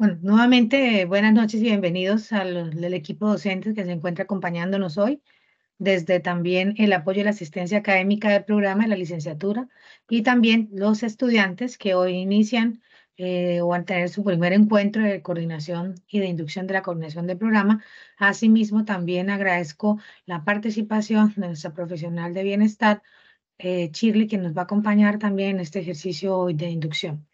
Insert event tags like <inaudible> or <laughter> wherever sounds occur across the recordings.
Bueno, nuevamente buenas noches y bienvenidos al, equipo docente que se encuentra acompañándonos hoy desde también el apoyo y la asistencia académica del programa de la licenciatura y también los estudiantes que hoy inician eh, o o a tener su primer encuentro de coordinación y de inducción de la coordinación del programa. Asimismo, también agradezco la participación de nuestra profesional de bienestar, eh, Shirley, que nos va a acompañar también en este ejercicio hoy de inducción.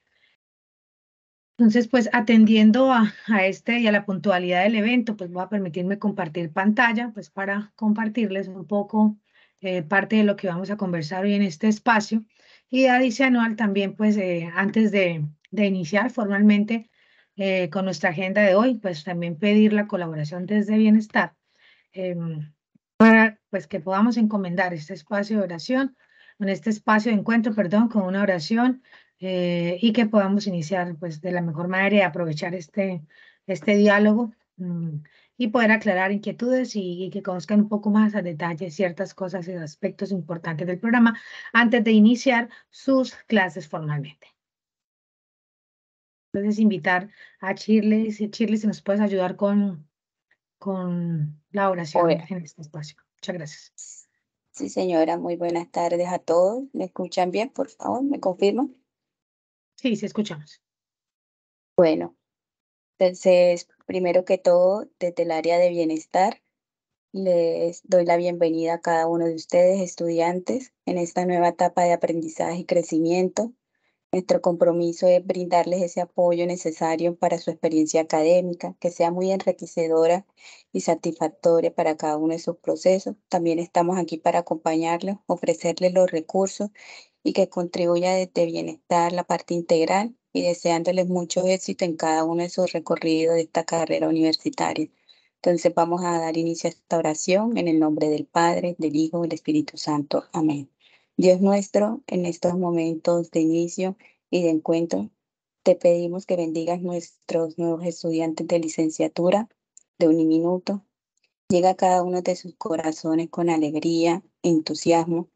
Entonces, pues atendiendo a, este y a la puntualidad del evento, pues voy a permitirme compartir pantalla, pues para compartirles un poco eh, parte de lo que vamos a conversar hoy en este espacio. Y a dice anual también, pues eh, antes de, iniciar formalmente eh, con nuestra agenda de hoy, pues también pedir la colaboración desde Bienestar para pues que podamos encomendar este espacio de oración, en este espacio de encuentro, perdón, con una oración eh, y que podamos iniciar pues, de la mejor manera y aprovechar este, este diálogo mm, y poder aclarar inquietudes y, que conozcan un poco más a detalle ciertas cosas y aspectos importantes del programa antes de iniciar sus clases formalmente. Entonces, invitar a Chile si si nos puedes ayudar con, con la oración en este espacio. Muchas gracias. Sí, señora, muy buenas tardes a todos. ¿Me escuchan bien, por favor? ¿Me confirman? Sí, sí, escuchamos. Bueno, entonces, primero que todo, desde el área de bienestar, les doy la bienvenida a cada uno de ustedes, estudiantes, en esta nueva etapa de aprendizaje y crecimiento. Nuestro compromiso es brindarles ese apoyo necesario para su experiencia académica, que sea muy enriquecedora y satisfactoria para cada uno de sus procesos. También estamos aquí para acompañarlos ofrecerles los recursos y que contribuya desde bienestar la parte integral y deseándoles mucho éxito en cada uno de sus recorridos de esta carrera universitaria. Entonces vamos a dar inicio a esta oración en el nombre del Padre, del Hijo y del Espíritu Santo. Amén. Dios nuestro, en estos momentos de inicio y de encuentro, te pedimos que bendigas nuestros nuevos estudiantes de licenciatura de un minuto. Llega a cada uno de sus corazones con alegría, entusiasmo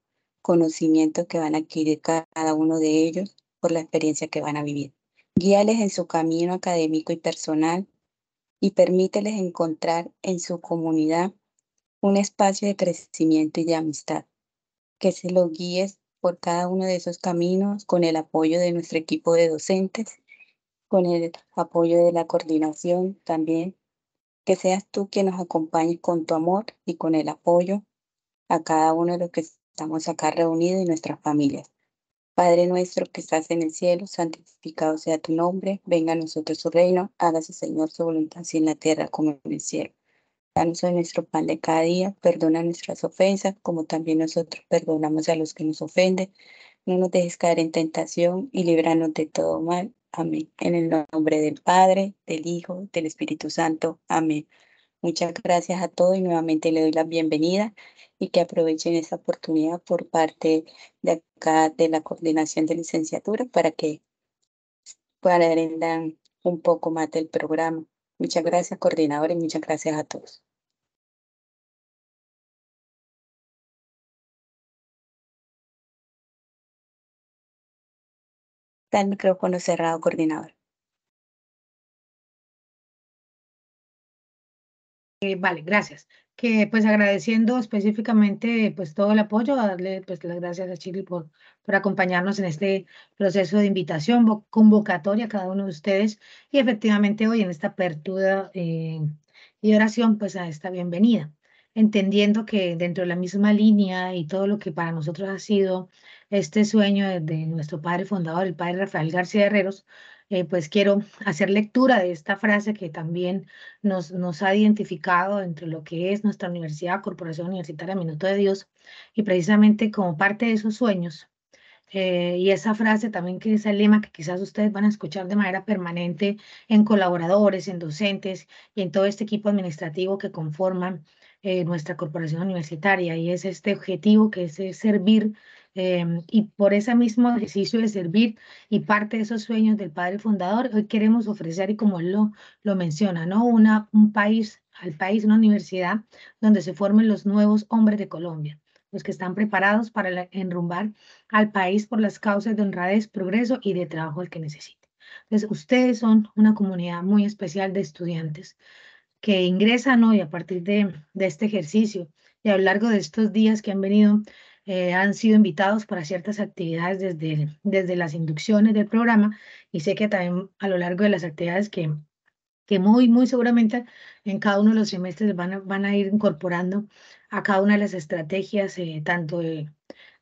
conocimiento que van a adquirir cada uno de ellos por la experiencia que van a vivir. Guíales en su camino académico y personal y permíteles encontrar en su comunidad un espacio de crecimiento y de amistad. Que se lo guíes por cada uno de esos caminos con el apoyo de nuestro equipo de docentes, con el apoyo de la coordinación también. Que seas tú quien nos acompañe con tu amor y con el apoyo a cada uno de los que estamos acá reunidos y nuestras familias. Padre nuestro que estás en el cielo, santificado sea tu nombre, venga a nosotros tu reino, hágase Señor su voluntad así en la tierra como en el cielo. Danos hoy nuestro pan de cada día, perdona nuestras ofensas como también nosotros perdonamos a los que nos ofenden. No nos dejes caer en tentación y líbranos de todo mal. Amén. En el nombre del Padre, del Hijo, del Espíritu Santo. Amén. Muchas gracias a todos y nuevamente le doy la bienvenida y que aprovechen esta oportunidad por parte de acá de la coordinación de licenciatura para que puedan aprender un poco más del programa. Muchas gracias, coordinador, y muchas gracias a todos. Está el micrófono cerrado, coordinador. Eh, vale, gracias. Que pues agradeciendo específicamente pues todo el apoyo, a darle pues las gracias a Chile por, por acompañarnos en este proceso de invitación, convocatoria a cada uno de ustedes y efectivamente hoy en esta apertura eh, y oración pues a esta bienvenida, entendiendo que dentro de la misma línea y todo lo que para nosotros ha sido este sueño de nuestro padre fundador, el padre Rafael García Herreros, eh, pues quiero hacer lectura de esta frase que también nos, nos ha identificado entre lo que es nuestra universidad, Corporación Universitaria Minuto de Dios, y precisamente como parte de esos sueños. Eh, y esa frase también que es el lema que quizás ustedes van a escuchar de manera permanente en colaboradores, en docentes y en todo este equipo administrativo que conforman eh, nuestra corporación universitaria y es este objetivo que es, servir eh, y por ese mismo ejercicio de servir y parte de esos sueños del padre fundador, hoy queremos ofrecer, y como él lo, lo menciona, ¿no? Una, un país, al país, una universidad donde se formen los nuevos hombres de Colombia los que están preparados para enrumbar al país por las causas de honradez, progreso y de trabajo el que necesite. Entonces, ustedes son una comunidad muy especial de estudiantes que ingresan hoy a partir de, este ejercicio y a lo largo de estos días que han venido, eh, han sido invitados para ciertas actividades desde, desde las inducciones del programa y sé que también a lo largo de las actividades que, que muy, muy seguramente en cada uno de los semestres van a, van a ir incorporando a cada una de las estrategias, eh, tanto de,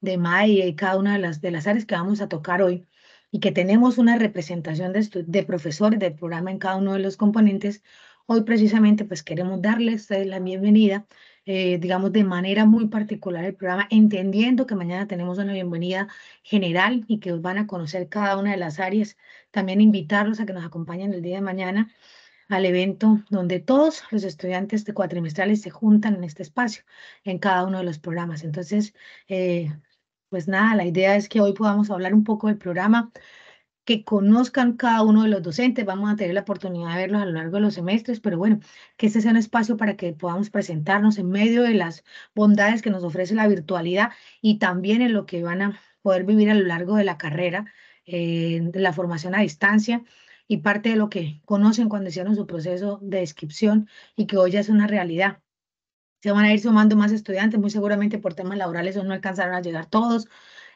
de MAI y cada una de las, de las áreas que vamos a tocar hoy y que tenemos una representación de, de profesores del programa en cada uno de los componentes, Hoy precisamente pues queremos darles eh, la bienvenida, eh, digamos de manera muy particular el programa, entendiendo que mañana tenemos una bienvenida general y que van a conocer cada una de las áreas. También invitarlos a que nos acompañen el día de mañana al evento donde todos los estudiantes de cuatrimestrales se juntan en este espacio, en cada uno de los programas. Entonces, eh, pues nada, la idea es que hoy podamos hablar un poco del programa, que conozcan cada uno de los docentes. Vamos a tener la oportunidad de verlos a lo largo de los semestres, pero bueno, que este sea un espacio para que podamos presentarnos en medio de las bondades que nos ofrece la virtualidad y también en lo que van a poder vivir a lo largo de la carrera, eh, de la formación a distancia y parte de lo que conocen cuando hicieron su proceso de inscripción y que hoy ya es una realidad. Se van a ir sumando más estudiantes, muy seguramente por temas laborales o no alcanzaron a llegar todos,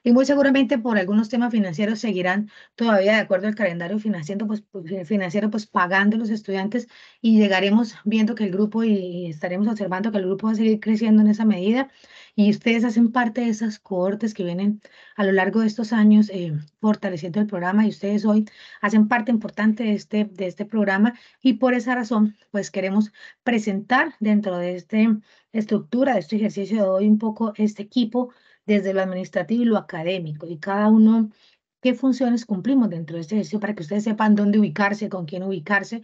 y muy seguramente por algunos temas financieros seguirán todavía de acuerdo al calendario financiero, pues, pues eh, financiero, pues pagando los estudiantes y llegaremos viendo que el grupo y estaremos observando que el grupo va a seguir creciendo en esa medida y ustedes hacen parte de esas cohortes que vienen a lo largo de estos años eh, fortaleciendo el programa y ustedes hoy hacen parte importante de este, de este programa y por esa razón pues queremos presentar dentro de esta estructura, de este ejercicio de hoy un poco este equipo desde lo administrativo y lo académico, y cada uno qué funciones cumplimos dentro de este ejercicio para que ustedes sepan dónde ubicarse, con quién ubicarse.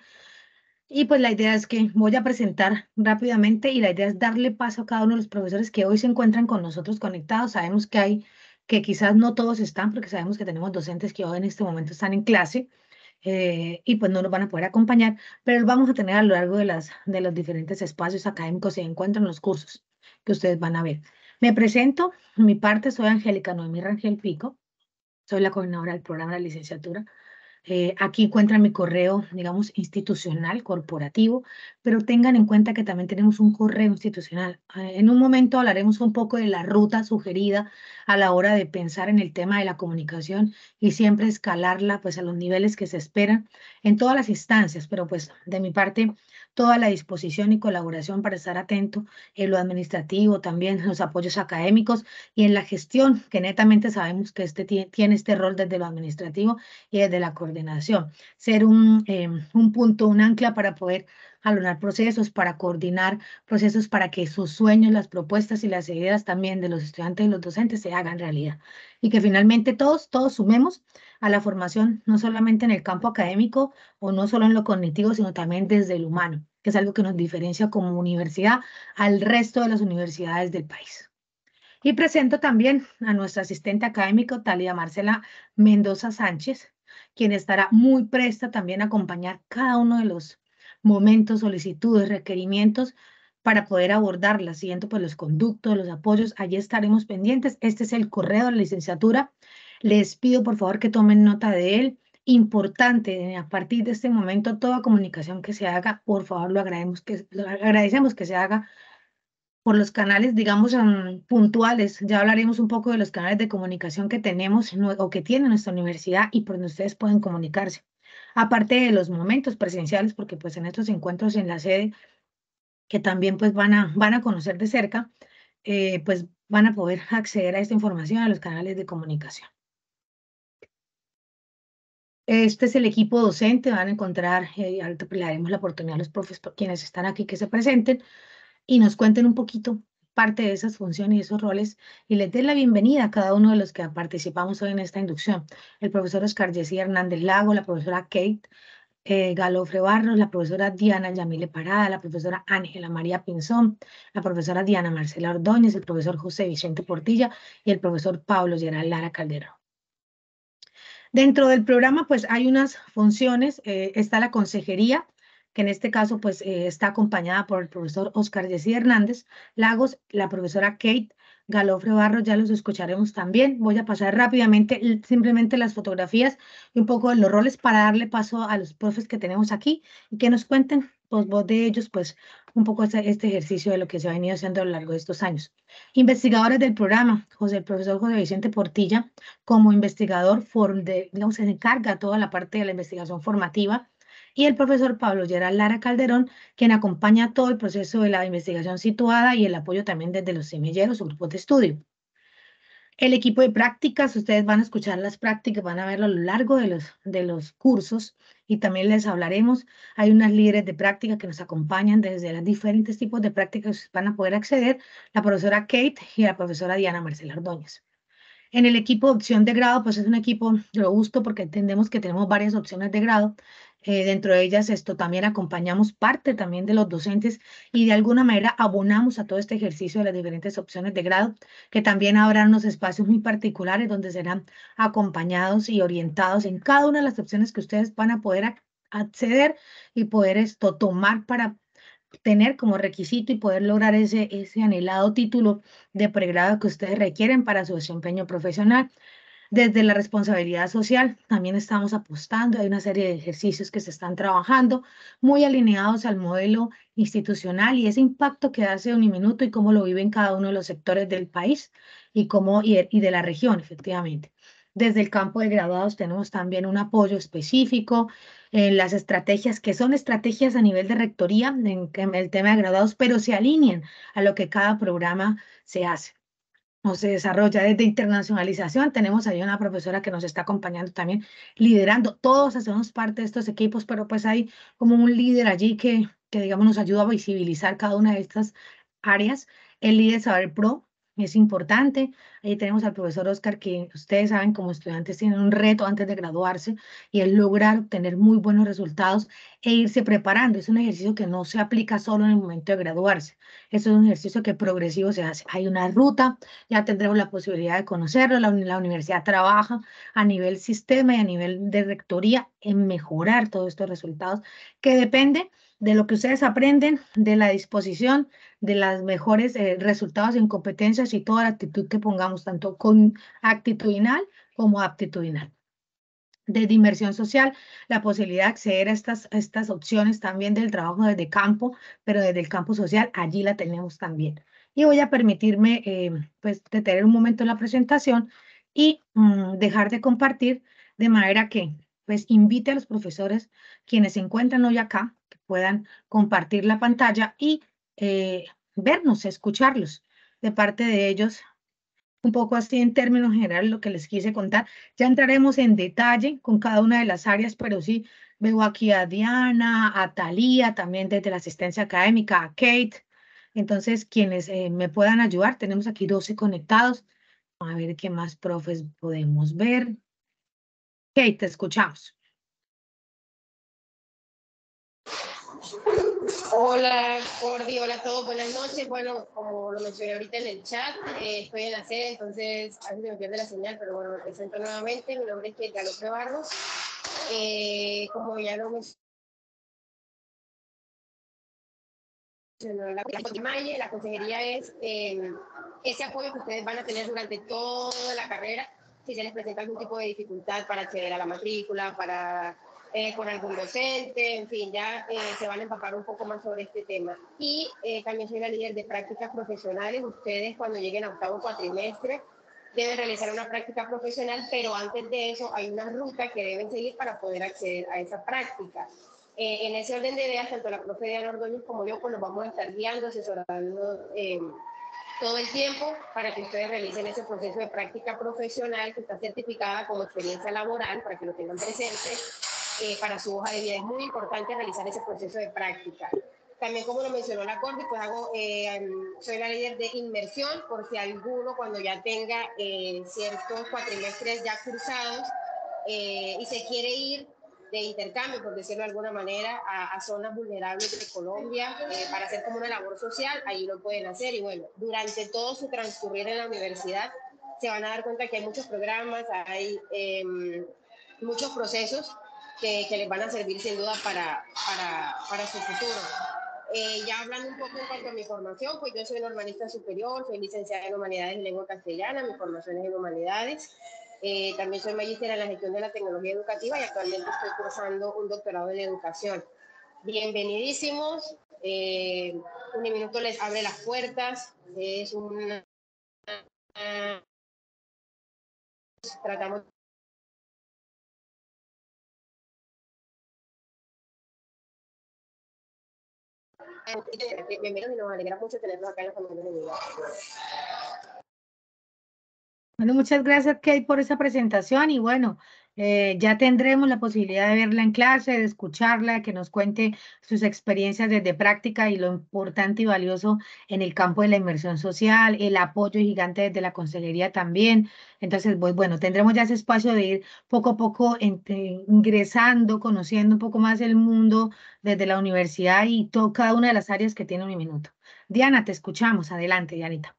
Y pues la idea es que voy a presentar rápidamente y la idea es darle paso a cada uno de los profesores que hoy se encuentran con nosotros conectados. Sabemos que hay, que quizás no todos están, porque sabemos que tenemos docentes que hoy en este momento están en clase eh, y pues no nos van a poder acompañar, pero los vamos a tener a lo largo de, las, de los diferentes espacios académicos y encuentran los cursos que ustedes van a ver. Me presento, mi parte soy Angélica Noemí Rangel Pico, soy la coordinadora del programa de licenciatura eh, aquí encuentran mi correo, digamos, institucional, corporativo, pero tengan en cuenta que también tenemos un correo institucional. Eh, en un momento hablaremos un poco de la ruta sugerida a la hora de pensar en el tema de la comunicación y siempre escalarla pues a los niveles que se esperan en todas las instancias, pero pues de mi parte toda la disposición y colaboración para estar atento en lo administrativo, también en los apoyos académicos y en la gestión, que netamente sabemos que este tiene este rol desde lo administrativo y desde la coordinación coordinación, ser un, em, un punto, un ancla para poder jalonar procesos, para coordinar procesos, para que sus sueños, las propuestas y las ideas también de los estudiantes y los docentes se hagan realidad. Y que finalmente todos, todos sumemos a la formación, no solamente en el campo académico o no solo en lo cognitivo, sino también desde el humano, que es algo que nos diferencia como universidad al resto de las universidades del país. Y presento también a nuestra asistente académico, Talia Marcela Mendoza Sánchez, quien estará muy presta también a acompañar cada uno de los momentos, solicitudes, requerimientos para poder abordarlas, siguiendo por pues, los conductos, los apoyos, allí estaremos pendientes. Este es el correo de la licenciatura. Les pido por favor que tomen nota de él. Importante, eh, a partir de este momento, toda comunicación que se haga, por favor, lo que, lo agradecemos que se haga por los canales, digamos, em, puntuales. Ya hablaremos un poco de los canales de comunicación que tenemos o que tiene nuestra universidad y por donde ustedes pueden comunicarse. Aparte de los momentos presenciales, porque pues en estos encuentros en la sede, que también pues van a, van a conocer de cerca, eh, pues van a poder <laughs> acceder a esta información a los canales de comunicación. Este es el equipo docente, van a encontrar, eh, pues, le daremos la oportunidad a los profes, quienes están aquí que se presenten, y nos cuenten un poquito parte de esas funciones y esos roles y les dé la bienvenida a cada uno de los que participamos hoy en esta inducción. El profesor Oscar y Hernández Lago, la profesora Kate eh, Galofre Barros, la profesora Diana Yamile Parada, la profesora Ángela María Pinzón, la profesora Diana Marcela Ordóñez, el profesor José Vicente Portilla y el profesor Pablo Gerard Lara Calderón. Dentro del programa, pues hay unas funciones, eh, está la consejería, que en este caso pues eh, está acompañada por el profesor Oscar Jessy Hernández Lagos, la profesora Kate Galofre Barro, ya los escucharemos también. Voy a pasar rápidamente simplemente las fotografías y un poco de los roles para darle paso a los profes que tenemos aquí y que nos cuenten pues, de ellos pues un poco este, ejercicio de lo que se ha venido haciendo a lo largo de estos años. Investigadores del programa, José, el profesor José Vicente Portilla, como investigador, digamos, se encarga toda la parte de la investigación formativa y el profesor Pablo Gerald Lara Calderón, quien acompaña todo el proceso de la investigación situada y el apoyo también desde los semilleros o grupos de estudio. El equipo de prácticas, ustedes van a escuchar las prácticas, van a verlo a lo largo de los, de los cursos y también les hablaremos. Hay unas líderes de práctica que nos acompañan desde los diferentes tipos de prácticas que van a poder acceder, la profesora Kate y la profesora Diana Marcela Ordóñez. En el equipo de opción de grado, pues es un equipo robusto porque entendemos que tenemos varias opciones de grado, eh, dentro de ellas esto también acompañamos parte también de los docentes y de alguna manera abonamos a todo este ejercicio de las diferentes opciones de grado, que también habrá unos espacios muy particulares donde serán acompañados y orientados en cada una de las opciones que ustedes van a poder acceder y poder esto tomar para tener como requisito y poder lograr ese, ese anhelado título de pregrado que ustedes requieren para su desempeño profesional. Desde la responsabilidad social también estamos apostando, hay una serie de ejercicios que se están trabajando muy alineados al modelo institucional y ese impacto que hace un minuto y cómo lo viven cada uno de los sectores del país y, cómo, y de la región, efectivamente. Desde el campo de graduados tenemos también un apoyo específico en eh, las estrategias que son estrategias a nivel de rectoría en el tema de graduados, pero se alinean a lo que cada programa se hace se desarrolla desde internacionalización. Tenemos ahí una profesora que nos está acompañando también, liderando. Todos hacemos parte de estos equipos, pero pues hay como un líder allí que, que digamos, nos ayuda a visibilizar cada una de estas áreas. El líder Saber Pro, es importante. Ahí tenemos al profesor Oscar, que ustedes saben como estudiantes tienen un reto antes de graduarse y es lograr obtener muy buenos resultados e irse preparando. Es un ejercicio que no se aplica solo en el momento de graduarse. Eso es un ejercicio que progresivo se hace. Hay una ruta, ya tendremos la posibilidad de conocerlo. La, la universidad trabaja a nivel sistema y a nivel de rectoría en mejorar todos estos resultados que depende de lo que ustedes aprenden, de la disposición, de los mejores eh, resultados en competencias y toda la actitud que pongamos, tanto con actitudinal como aptitudinal. De dimensión social, la posibilidad de acceder a estas, estas opciones también del trabajo desde campo, pero desde el campo social, allí la tenemos también. Y voy a permitirme eh, pues detener un momento la presentación y mm, dejar de compartir de manera que pues invite a los profesores quienes se encuentran hoy acá puedan compartir la pantalla y eh, vernos, escucharlos de parte de ellos. Un poco así en términos generales lo que les quise contar. Ya entraremos en detalle con cada una de las áreas, pero sí veo aquí a Diana, a Talía, también desde la asistencia académica, a Kate. Entonces, quienes eh, me puedan ayudar, tenemos aquí 12 conectados. A ver qué más profes podemos ver. Kate, te escuchamos. Hola, Jordi, hola a todos, buenas noches. Bueno, como lo mencioné ahorita en el chat, eh, estoy en la sede, entonces a veces me pierde la señal, pero bueno, me presento nuevamente. Mi nombre es Keita López Barros. Eh, como ya lo mencioné, la, consejería es eh, ese apoyo que ustedes van a tener durante toda la carrera si se les presenta algún tipo de dificultad para acceder a la matrícula, para eh, con algún docente, en fin, ya eh, se van a empapar un poco más sobre este tema. Y eh, también soy la líder de prácticas profesionales. Ustedes cuando lleguen a octavo cuatrimestre deben realizar una práctica profesional, pero antes de eso hay una ruta que deben seguir para poder acceder a esa práctica. en ese orden de ideas, tanto la profe Diana Ordóñez como yo, pues nos vamos a estar guiando, asesorando todo el tiempo para que ustedes realicen ese proceso de práctica profesional que está certificada como experiencia laboral para que lo tengan presente eh, para su hoja de vida. Es muy importante realizar ese proceso de práctica. También, como lo mencionó la Corte, pues hago, eh, soy la líder de inmersión, por si alguno cuando ya tenga eh, ciertos cuatrimestres ya cursados y se quiere ir de intercambio, por decirlo de alguna manera, a, zonas vulnerables de Colombia para hacer como una labor social, ahí lo pueden hacer. Y bueno, durante todo su transcurrir en la universidad, se van a dar cuenta que hay muchos programas, hay em, muchos procesos que, les van a servir sin duda para, para, para su futuro. Eh, ya hablando un poco en cuanto a mi formación, pues yo soy normalista superior, soy licenciada en Humanidades y Lengua Castellana, mi formación es en Humanidades. Eh, también soy magíster en la gestión de la tecnología educativa y actualmente estoy cursando un doctorado en educación. Bienvenidísimos. Eh, un minuto les abre las puertas. Es una. Tratamos bienvenidos y nos alegra mucho tenerlos acá en los comentarios de Vida. Bueno, muchas gracias, Kate, por esa presentación. Y bueno, eh, ya tendremos la posibilidad de verla en clase, de escucharla, que nos cuente sus experiencias desde práctica y lo importante y valioso en el campo de la inversión social, el apoyo gigante desde la consejería también. Entonces, pues bueno, tendremos ya ese espacio de ir poco a poco ingresando, conociendo un poco más el mundo desde la universidad y cada una de las áreas que tiene un minuto. Diana, te escuchamos. Adelante, Dianita.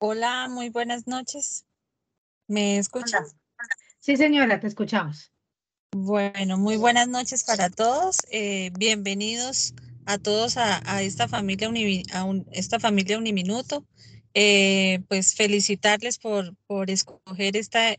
Hola, muy buenas noches. ¿Me escuchas? Sí, señora, te escuchamos. Bueno, muy buenas noches para todos. Eh, bienvenidos a todos a, esta familia esta familia Uniminuto. Eh, pues felicitarles por, por escoger este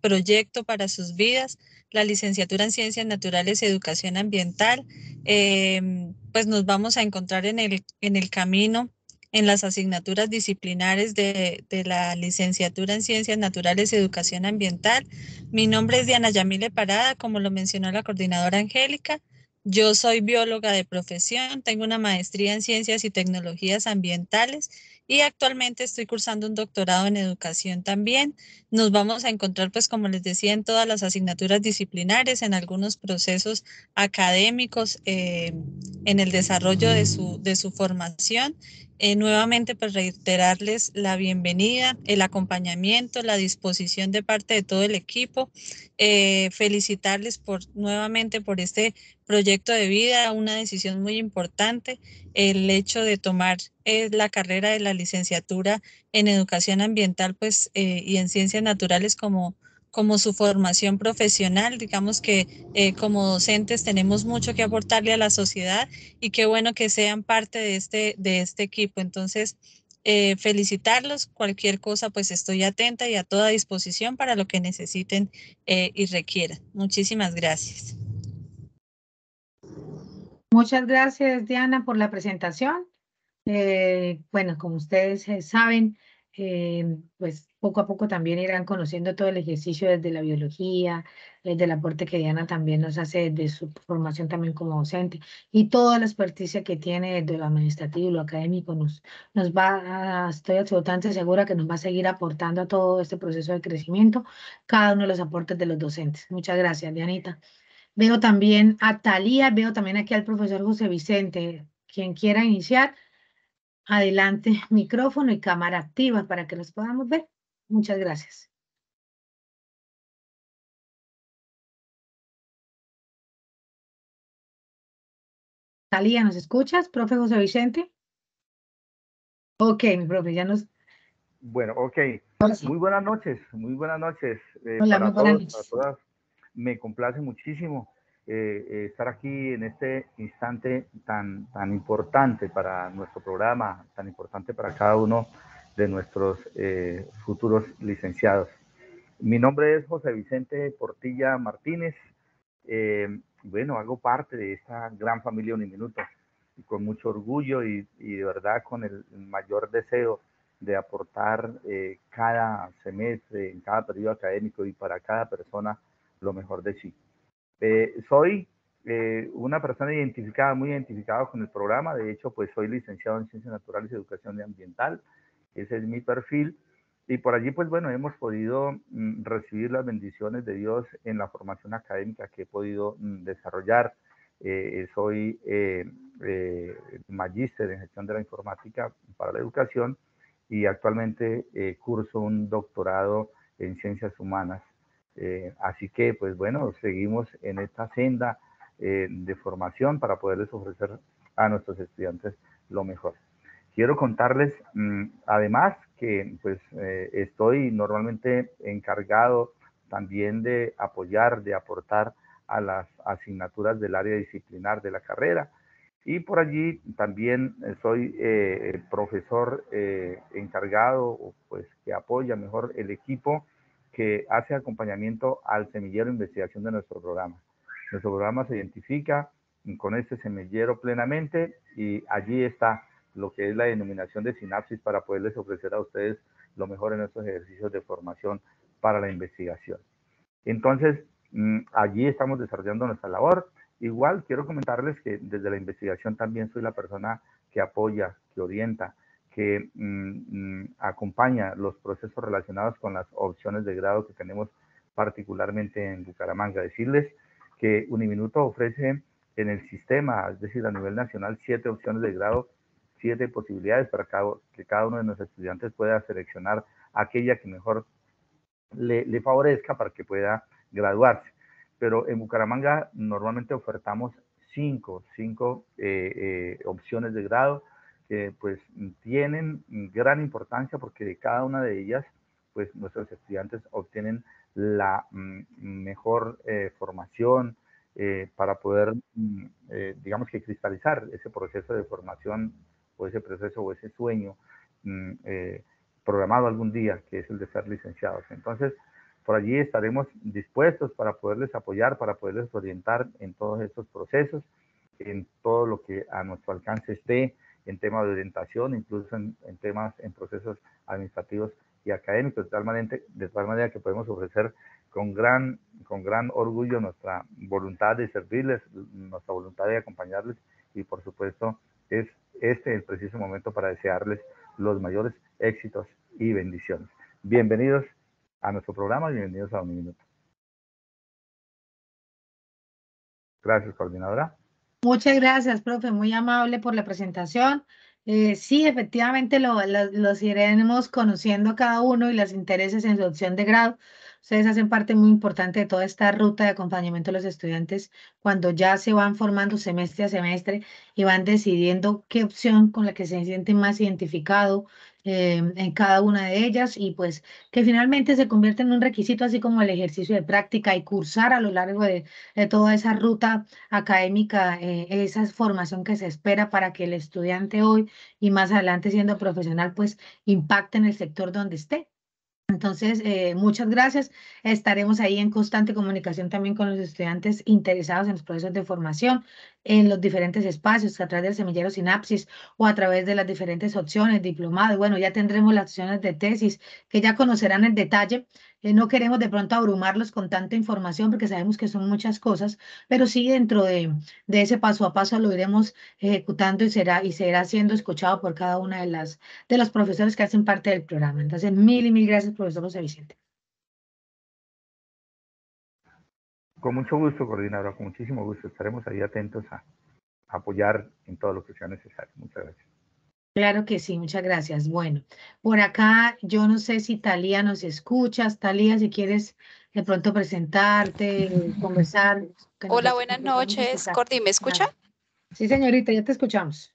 proyecto para sus vidas, la licenciatura en Ciencias Naturales y Educación Ambiental. Eh, pues nos vamos a encontrar en el, en el camino en las asignaturas disciplinares de, la licenciatura en Ciencias Naturales y Educación Ambiental. Mi nombre es Diana Yamile Parada, como lo mencionó la coordinadora Angélica. Yo soy bióloga de profesión, tengo una maestría en Ciencias y Tecnologías Ambientales y actualmente estoy cursando un doctorado en educación también. Nos vamos a encontrar, pues como les decía, en todas las asignaturas disciplinares, en algunos procesos académicos, eh, en el desarrollo de su, de su formación. Eh, nuevamente, pues reiterarles la bienvenida, el acompañamiento, la disposición de parte de todo el equipo. Eh, felicitarles por nuevamente por este proyecto de vida, una decisión muy importante, el hecho de tomar es eh, la carrera de la licenciatura en educación ambiental pues, eh, y en ciencias naturales como, como su formación profesional. Digamos que eh, como docentes tenemos mucho que aportarle a la sociedad y qué bueno que sean parte de este, de este equipo. Entonces, felicitarlos. Cualquier cosa, pues estoy atenta y a toda disposición para lo que necesiten y requieran. Muchísimas gracias. Muchas gracias, Diana, por la presentación. Eh, bueno, como ustedes eh, saben, eh, pues poco a poco también irán conociendo todo el ejercicio desde la biología, desde el aporte que Diana también nos hace de su formación también como docente y toda la experticia que tiene desde lo administrativo y lo académico nos, nos va, estoy absolutamente segura que nos va a seguir aportando a todo este proceso de crecimiento, cada uno de los aportes de los docentes. Muchas gracias, Dianita. Veo también a Talía, veo también aquí al profesor José Vicente. Quien quiera iniciar, adelante, micrófono y cámara activa para que los podamos ver. Muchas gracias. Talía, ¿nos escuchas, profe José Vicente? Ok, mi profe, ya nos... Bueno, ok. Muy buenas noches, muy buenas noches. Eh, Hola, buenas noches me complace muchísimo eh, estar aquí en este instante tan, tan importante para nuestro programa, tan importante para cada uno de nuestros eh, futuros licenciados. Mi nombre es José Vicente Portilla Martínez. Eh, bueno, hago parte de esta gran familia Uniminuto con mucho orgullo y, de verdad con el mayor deseo de aportar cada semestre, en cada periodo académico y para cada persona lo mejor de sí. Eh, soy eh, una persona identificada, muy identificada con el programa. De hecho, pues soy licenciado en Ciencias Naturales y Educación Ambiental. Ese es mi perfil. Y por allí, pues bueno, hemos podido mm, recibir las bendiciones de Dios en la formación académica que he podido mm, desarrollar. Eh, soy magíster en gestión de la informática para la educación y actualmente curso un doctorado en ciencias humanas eh, así que, pues bueno, seguimos en esta senda eh, de formación para poderles ofrecer a nuestros estudiantes lo mejor. Quiero contarles, mm, además, que pues eh, estoy normalmente encargado también de apoyar, de aportar a las asignaturas del área disciplinar de la carrera. Y por allí también soy profesor encargado, pues que apoya mejor el equipo que hace acompañamiento al semillero de investigación de nuestro programa. Nuestro programa se identifica con este semillero plenamente y allí está lo que es la denominación de sinapsis para poderles ofrecer a ustedes lo mejor en nuestros ejercicios de formación para la investigación. Entonces, mm, allí estamos desarrollando nuestra labor. Igual quiero comentarles que desde la investigación también soy la persona que apoya, que orienta, que mm, mm, acompaña los procesos relacionados con las opciones de grado que tenemos particularmente en Bucaramanga. Decirles que Uniminuto ofrece en el sistema, es decir, a nivel nacional, siete opciones de grado, siete posibilidades para que cada uno de nuestros estudiantes pueda seleccionar aquella que mejor le, favorezca para que pueda graduarse. Pero en Bucaramanga normalmente ofertamos cinco, cinco eh, eh, opciones de grado pues tienen gran importancia porque de cada una de ellas pues nuestros estudiantes obtienen la mm, mejor eh, formación eh, para poder, mm, eh, digamos que cristalizar ese proceso de formación o ese proceso o ese sueño mm, programado algún día, que es el de ser licenciados. Entonces, por allí estaremos dispuestos para poderles apoyar, para poderles orientar en todos estos procesos, en todo lo que a nuestro alcance esté en temas de orientación, incluso en, temas, en procesos administrativos y académicos, de tal, manera, de tal manera que podemos ofrecer con gran, con gran orgullo nuestra voluntad de servirles, nuestra voluntad de acompañarles y por supuesto es este el preciso momento para desearles los mayores éxitos y bendiciones. Bienvenidos a nuestro programa bienvenidos a Un Minuto. Gracias, coordinadora. Muchas gracias, profe, muy amable por la presentación. Eh, sí, efectivamente los iremos conociendo cada uno y los intereses en su opción de grado. Ustedes hacen parte muy importante de toda esta ruta de acompañamiento de los estudiantes cuando ya se van formando semestre a semestre y van decidiendo qué opción con la que se sienten más identificado em, en cada una de ellas y pues que finalmente se convierte en un requisito así como el ejercicio de práctica y cursar a lo largo de, toda esa ruta académica, eh, esa formación que se espera para que el estudiante hoy y más adelante siendo profesional pues impacte en el sector donde esté. Entonces, eh, muchas gracias. Estaremos ahí en constante comunicación también con los estudiantes interesados en los procesos de formación, en los diferentes espacios, a través del semillero Sinapsis o a través de las diferentes opciones, diplomado Bueno, ya tendremos las opciones de tesis que ya conocerán en detalle eh, no queremos de pronto abrumarlos con tanta información porque sabemos que son muchas cosas, pero sí dentro de, ese paso a paso lo iremos ejecutando y será, y será siendo escuchado por cada una de las, de las profesores que hacen parte del programa. Entonces, mil y mil gracias, profesor José Vicente. Con mucho gusto, coordinadora, con muchísimo gusto. Estaremos ahí atentos a apoyar en todo lo que sea necesario. Muchas gracias. Claro que sí, muchas gracias. Bueno, por acá yo no sé si Talía nos escuchas. Talía, si quieres de pronto presentarte, conversar. Hola, buenas noches. Cordi, ¿me escucha? Sí, señorita, ya te escuchamos.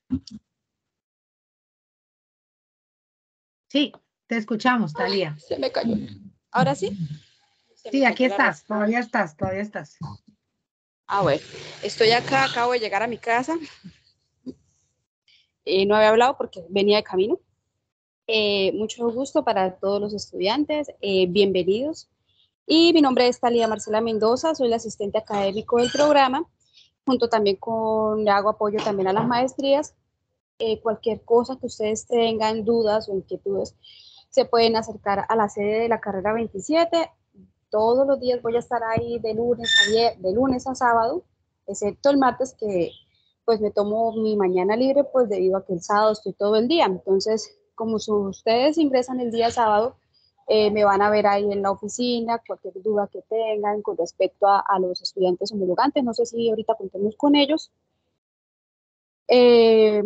Sí, te escuchamos, Talía. se me cayó. ¿Ahora sí? sí, aquí estás, todavía estás, todavía estás. Ah, bueno, estoy acá, acabo de llegar a mi casa. Eh, no había hablado porque venía de camino. Eh, mucho gusto para todos los estudiantes, eh, bienvenidos. Y mi nombre es Talía Marcela Mendoza, soy la asistente académico del programa, junto también con, le hago apoyo también a las maestrías. cualquier cosa que ustedes tengan dudas o inquietudes, se pueden acercar a la sede de la carrera 27. Todos los días voy a estar ahí de lunes a sábado, excepto el martes que pues me tomo mi mañana libre, pues debido a que el sábado estoy todo el día. Entonces, como ustedes ingresan el día sábado, eh, me van a ver ahí en la oficina, cualquier duda que tengan con respecto a, los estudiantes homologantes, no sé si ahorita contemos con ellos. Eh,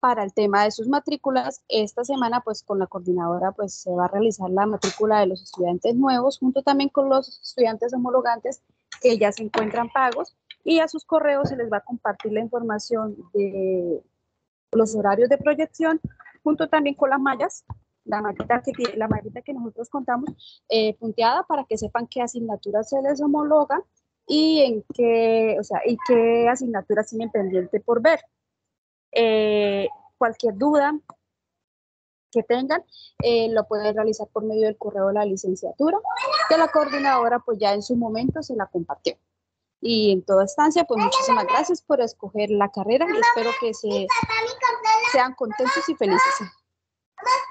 para el tema de sus matrículas, esta semana pues con la coordinadora pues se va a realizar la matrícula de los estudiantes nuevos, junto también con los estudiantes homologantes que ya se encuentran pagos y a sus correos se les va a compartir la información de los horarios de proyección, junto también con las mallas, la mallita que, la que nosotros contamos eh, punteada para que sepan qué asignaturas se les homologa y en qué, sea, y qué asignaturas tienen pendiente por ver. Eh, cualquier duda que tengan, eh, lo pueden realizar por medio del correo de la licenciatura, que la coordinadora pues ya en su momento se la compartió y en toda estancia, pues muchísimas gracias por escoger la carrera. y Espero que se, sean contentos y felices.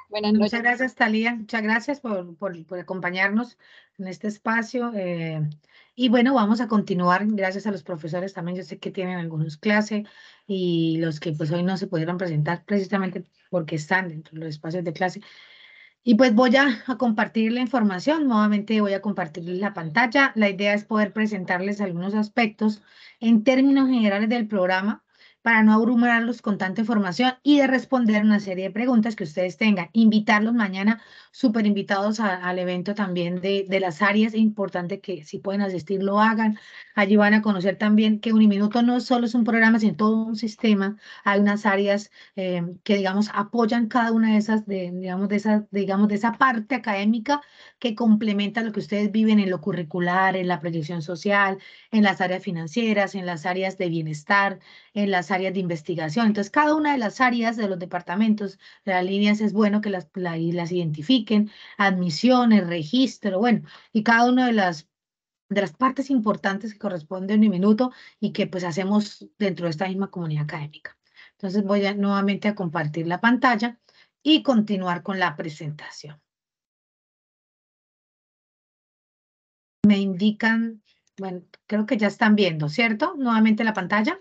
Buenas noches. Muchas gracias, Talía. Muchas gracias por, por, por acompañarnos en este espacio. Eh, y bueno, vamos a continuar. Gracias a los profesores también. Yo sé que tienen algunos clases y los que pues hoy no se pudieron presentar precisamente porque están dentro de los espacios de clase. Y pues voy a, compartir la información, nuevamente voy a compartirles la pantalla. La idea es poder presentarles algunos aspectos en términos generales del programa para no abrumarlos con tanta información y de responder una serie de preguntas que ustedes tengan. Invitarlos mañana, súper invitados al evento también de, de, las áreas. Es importante que si pueden asistir, lo hagan. Allí van a conocer también que Uniminuto no solo es un programa, sino todo un sistema. Hay unas áreas eh, que, digamos, apoyan cada una de esas, digamos, de esa, digamos, de esa parte académica que complementa lo que ustedes viven en lo curricular, en la proyección social, en las áreas financieras, en las áreas de bienestar, en las áreas de investigación. Entonces, cada una de las áreas de los departamentos, de las líneas, es bueno que las, identifiquen, admisiones, registro, bueno, y cada una de las de las partes importantes que corresponden a un minuto y que pues hacemos dentro de esta misma comunidad académica. Entonces voy nuevamente a compartir la pantalla y continuar con la presentación. Me indican, bueno, creo que ya están viendo, ¿cierto? Nuevamente la pantalla.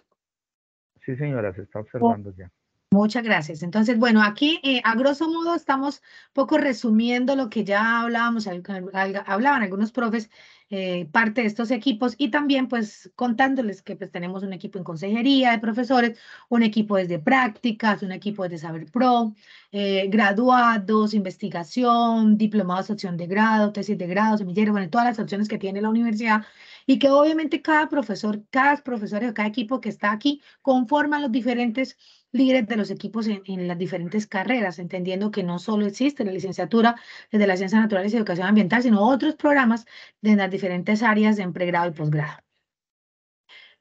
Sí, señora, se está oh, observando ya. Muchas gracias. Entonces, bueno, aquí eh, a grosso modo estamos poco resumiendo lo que ya hablábamos, hablaban algunos profes, eh, parte de estos equipos y también pues contándoles que pues tenemos un equipo en consejería de profesores, un equipo desde prácticas, un equipo desde Saber Pro, eh, graduados, investigación, diplomados, opción de grado, tesis de grado, semillero, bueno, todas las opciones que tiene la universidad y que obviamente cada profesor, cada profesor o cada equipo que está aquí conforma los diferentes líderes de los equipos en, las diferentes carreras, entendiendo que no solo existe la licenciatura desde las ciencias naturales y educación ambiental, sino otros programas de las diferentes áreas en pregrado y posgrado.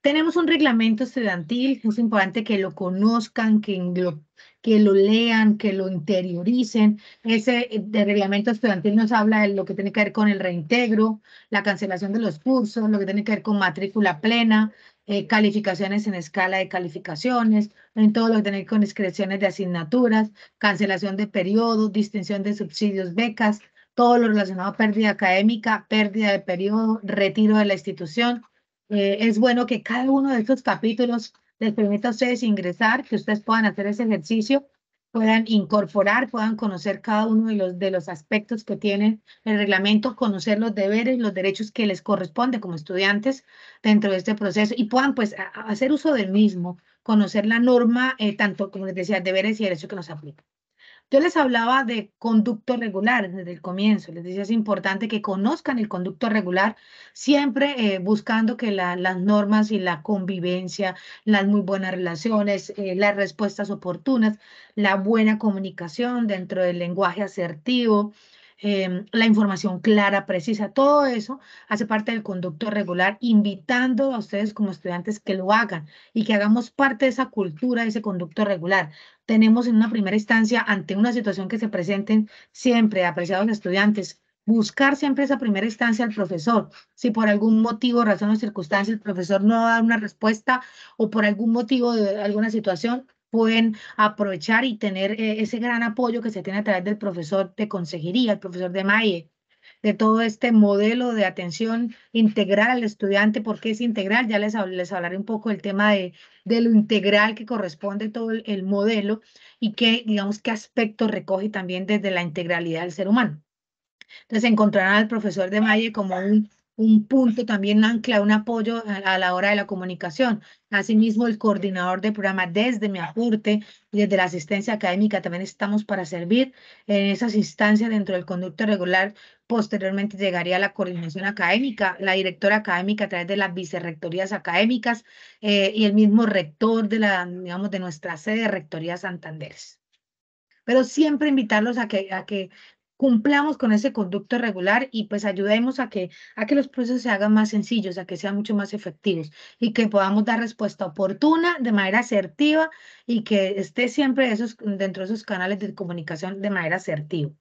Tenemos un reglamento estudiantil, es importante que lo conozcan, que lo que lo lean, que lo interioricen. Ese eh, de reglamento estudiantil nos habla de lo que tiene que ver con el reintegro, la cancelación de los cursos, lo que tiene que ver con matrícula plena, eh, calificaciones en escala de calificaciones, en todo lo que tiene que ver con inscripciones de asignaturas, cancelación de periodos, distinción de subsidios, becas, todo lo relacionado a pérdida académica, pérdida de periodo, retiro de la institución. Eh, es bueno que cada uno de estos capítulos les permita a ustedes ingresar, que ustedes puedan hacer ese ejercicio, puedan incorporar, puedan conocer cada uno de los, de los aspectos que tiene el reglamento, conocer los deberes, los derechos que les corresponde como estudiantes dentro de este proceso y puedan pues hacer uso del mismo, conocer la norma, eh, tanto como les decía, deberes y derechos que nos aplica yo les hablaba de conducto regular desde el comienzo, les decía es importante que conozcan el conducto regular, siempre eh, buscando que las normas y la convivencia, las muy buenas relaciones, eh, las respuestas oportunas, la buena comunicación dentro del lenguaje asertivo, em, la información clara, precisa, todo eso hace parte del conducto regular, invitando a ustedes como estudiantes que lo hagan y que hagamos parte de esa cultura, de ese conducto regular tenemos en una primera instancia ante una situación que se presenten siempre, apreciados estudiantes, buscar siempre esa primera instancia al profesor. Si por algún motivo, razón o circunstancia el profesor no da una respuesta o por algún motivo de alguna situación, pueden aprovechar y tener eh, ese gran apoyo que se tiene a través del profesor de consejería, el profesor de MAE, de todo este modelo de atención integral al estudiante, porque es integral, ya les, les hablaré un poco del tema de, de lo integral que corresponde todo el, modelo y qué, digamos, qué aspecto recoge también desde la integralidad del ser humano. Entonces encontrarán al profesor de Malle como un un punto también ancla, un apoyo a, la hora de la comunicación. Asimismo, el coordinador de programa desde mi aporte desde la asistencia académica también estamos para servir en esas instancias dentro del conducto regular. Posteriormente llegaría la coordinación académica, la directora académica a través de las vicerrectorías académicas eh, y el mismo rector de la, digamos, de nuestra sede, Rectoría Santander. pero siempre invitarlos a que, a que cumplamos con ese conducto regular y pues ayudemos a que, a que los procesos se hagan más sencillos, a que sean mucho más efectivos y que podamos dar respuesta oportuna, de manera asertiva y que esté siempre esos, dentro de esos canales de comunicación de manera asertiva.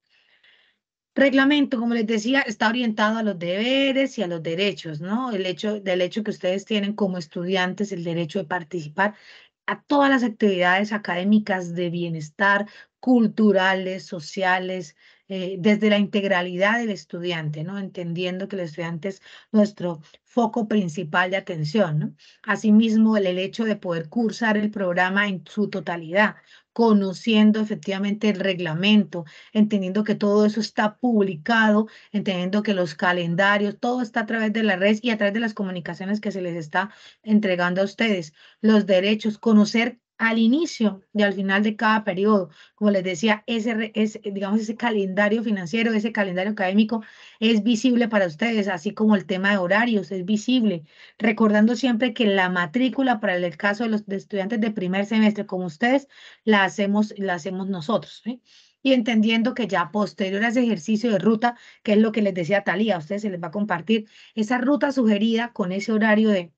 Reglamento, como les decía, está orientado a los deberes y a los derechos, ¿no? El hecho del hecho que ustedes tienen como estudiantes el derecho de participar a todas las actividades académicas de bienestar, culturales, sociales, eh, desde la integralidad del estudiante, ¿no? entendiendo que el estudiante es nuestro foco principal de atención. ¿no? Asimismo, el, el hecho de poder cursar el programa en su totalidad, conociendo efectivamente el reglamento, entendiendo que todo eso está publicado, entendiendo que los calendarios, todo está a través de la red y a través de las comunicaciones que se les está entregando a ustedes, los derechos, conocer al inicio y al final de cada periodo. Como les decía, ese, digamos, ese calendario financiero, ese calendario académico es visible para ustedes, así como el tema de horarios es visible. Recordando siempre que la matrícula para el caso de los estudiantes de primer semestre como ustedes, la hacemos, la hacemos nosotros. y entendiendo que ya posterior a ese ejercicio de ruta, que es lo que les decía Talía, a ustedes se les va a compartir esa ruta sugerida con ese horario de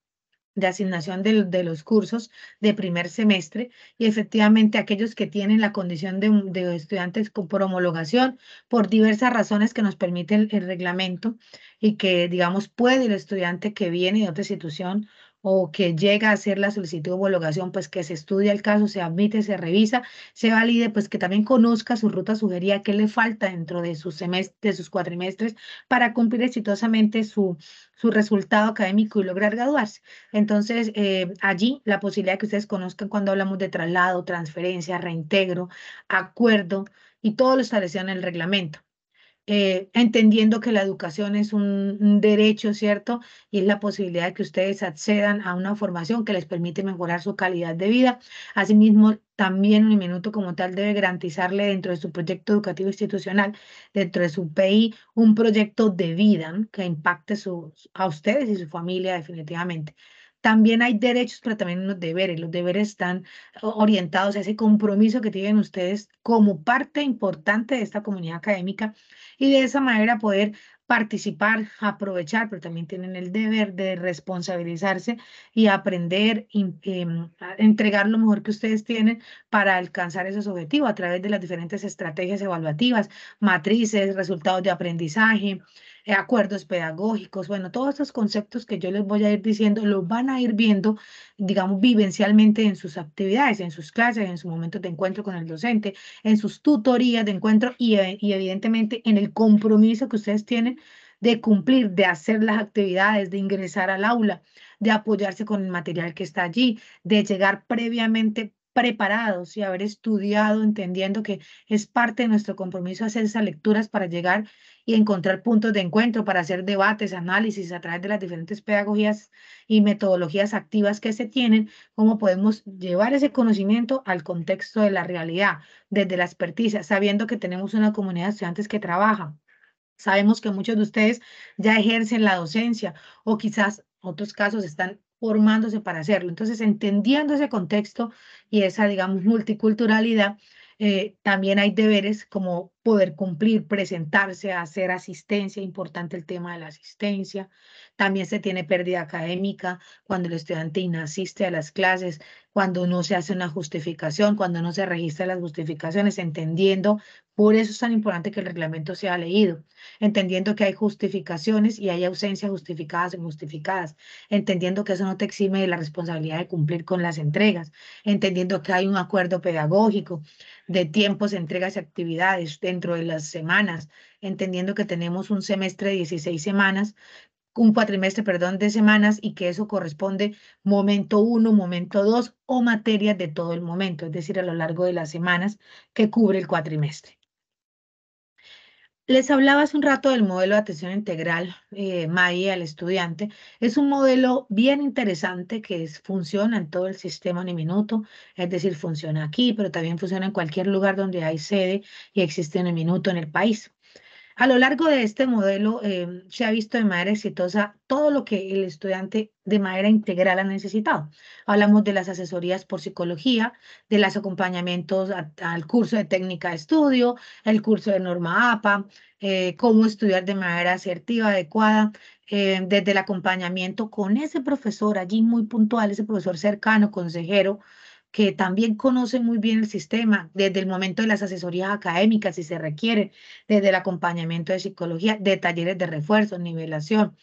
de asignación de, los cursos de primer semestre y efectivamente aquellos que tienen la condición de, estudiantes con, por homologación, por diversas razones que nos permite el reglamento y que, digamos, puede el estudiante que viene de otra institución o que llega a hacer la solicitud de homologación, pues que se estudia el caso, se admite, se revisa, se valide, pues que también conozca su ruta sugerida, qué le falta dentro de sus semestres, de sus cuatrimestres para cumplir exitosamente su, su resultado académico y lograr graduarse. Entonces, eh, allí la posibilidad que ustedes conozcan cuando hablamos de traslado, transferencia, reintegro, acuerdo y todo lo establecido en el reglamento. Eh, entendiendo que la educación es un, derecho, ¿cierto? Y es la posibilidad de que ustedes accedan a una formación que les permite mejorar su calidad de vida. Asimismo, también un minuto como tal debe garantizarle dentro de su proyecto educativo institucional, dentro de su PI, un proyecto de vida que impacte a ustedes y su familia definitivamente. También hay derechos, pero también los deberes. Los deberes están orientados a ese compromiso que tienen ustedes como parte importante de esta comunidad académica y de esa manera poder participar, aprovechar, pero también tienen el deber de responsabilizarse y aprender, em, entregar lo mejor que ustedes tienen para alcanzar esos objetivos a través de las diferentes estrategias evaluativas, matrices, resultados de aprendizaje, eh, acuerdos pedagógicos, bueno, todos esos conceptos que yo les voy a ir diciendo, los van a ir viendo, digamos, vivencialmente en sus actividades, en sus clases, en sus momentos de encuentro con el docente, en sus tutorías de encuentro y, eh, y evidentemente en el compromiso que ustedes tienen de cumplir, de hacer las actividades, de ingresar al aula, de apoyarse con el material que está allí, de llegar previamente preparados y haber estudiado, entendiendo que es parte de nuestro compromiso hacer esas lecturas para llegar y encontrar puntos de encuentro, para hacer debates, análisis a través de las diferentes pedagogías y metodologías activas que se tienen, cómo podemos llevar ese conocimiento al contexto de la realidad, desde la experticia, sabiendo que tenemos una comunidad de estudiantes que trabaja. Sabemos que muchos de ustedes ya ejercen la docencia o quizás otros casos están formándose para hacerlo. Entonces, entendiendo ese contexto y esa, digamos, multiculturalidad, eh, también hay deberes como poder cumplir, presentarse, hacer asistencia, importante el tema de la asistencia. También se tiene pérdida académica cuando el estudiante inasiste a las clases, cuando no se hace una justificación, cuando no se registra las justificaciones, entendiendo, por eso es tan importante que el reglamento sea leído, entendiendo que hay justificaciones y hay ausencias justificadas e injustificadas, entendiendo que eso no te exime de la responsabilidad de cumplir con las entregas, entendiendo que hay un acuerdo pedagógico de tiempos, entregas y actividades, dentro de las semanas, entendiendo que tenemos un semestre de 16 semanas, un cuatrimestre, perdón, de semanas y que eso corresponde momento uno, momento dos o materias de todo el momento, es decir, a lo largo de las semanas que cubre el cuatrimestre. Les hablaba hace un rato del modelo de atención integral eh, al estudiante. Es un modelo bien interesante que funciona en todo el sistema en minuto, es decir, funciona aquí, pero también funciona en cualquier lugar donde hay sede y existe en minuto en el país. A lo largo de este modelo eh, se ha visto de manera exitosa todo lo que el estudiante de manera integral ha necesitado. Hablamos de las asesorías por psicología, de los acompañamientos al curso de técnica de estudio, el curso de norma APA, eh, cómo estudiar de manera asertiva, adecuada, eh, desde el acompañamiento con ese profesor allí muy puntual, ese profesor cercano, consejero, que también conocen muy bien el sistema, desde el momento de las asesorías académicas, si se requiere, desde el acompañamiento de psicología, de talleres de refuerzo, nivelación,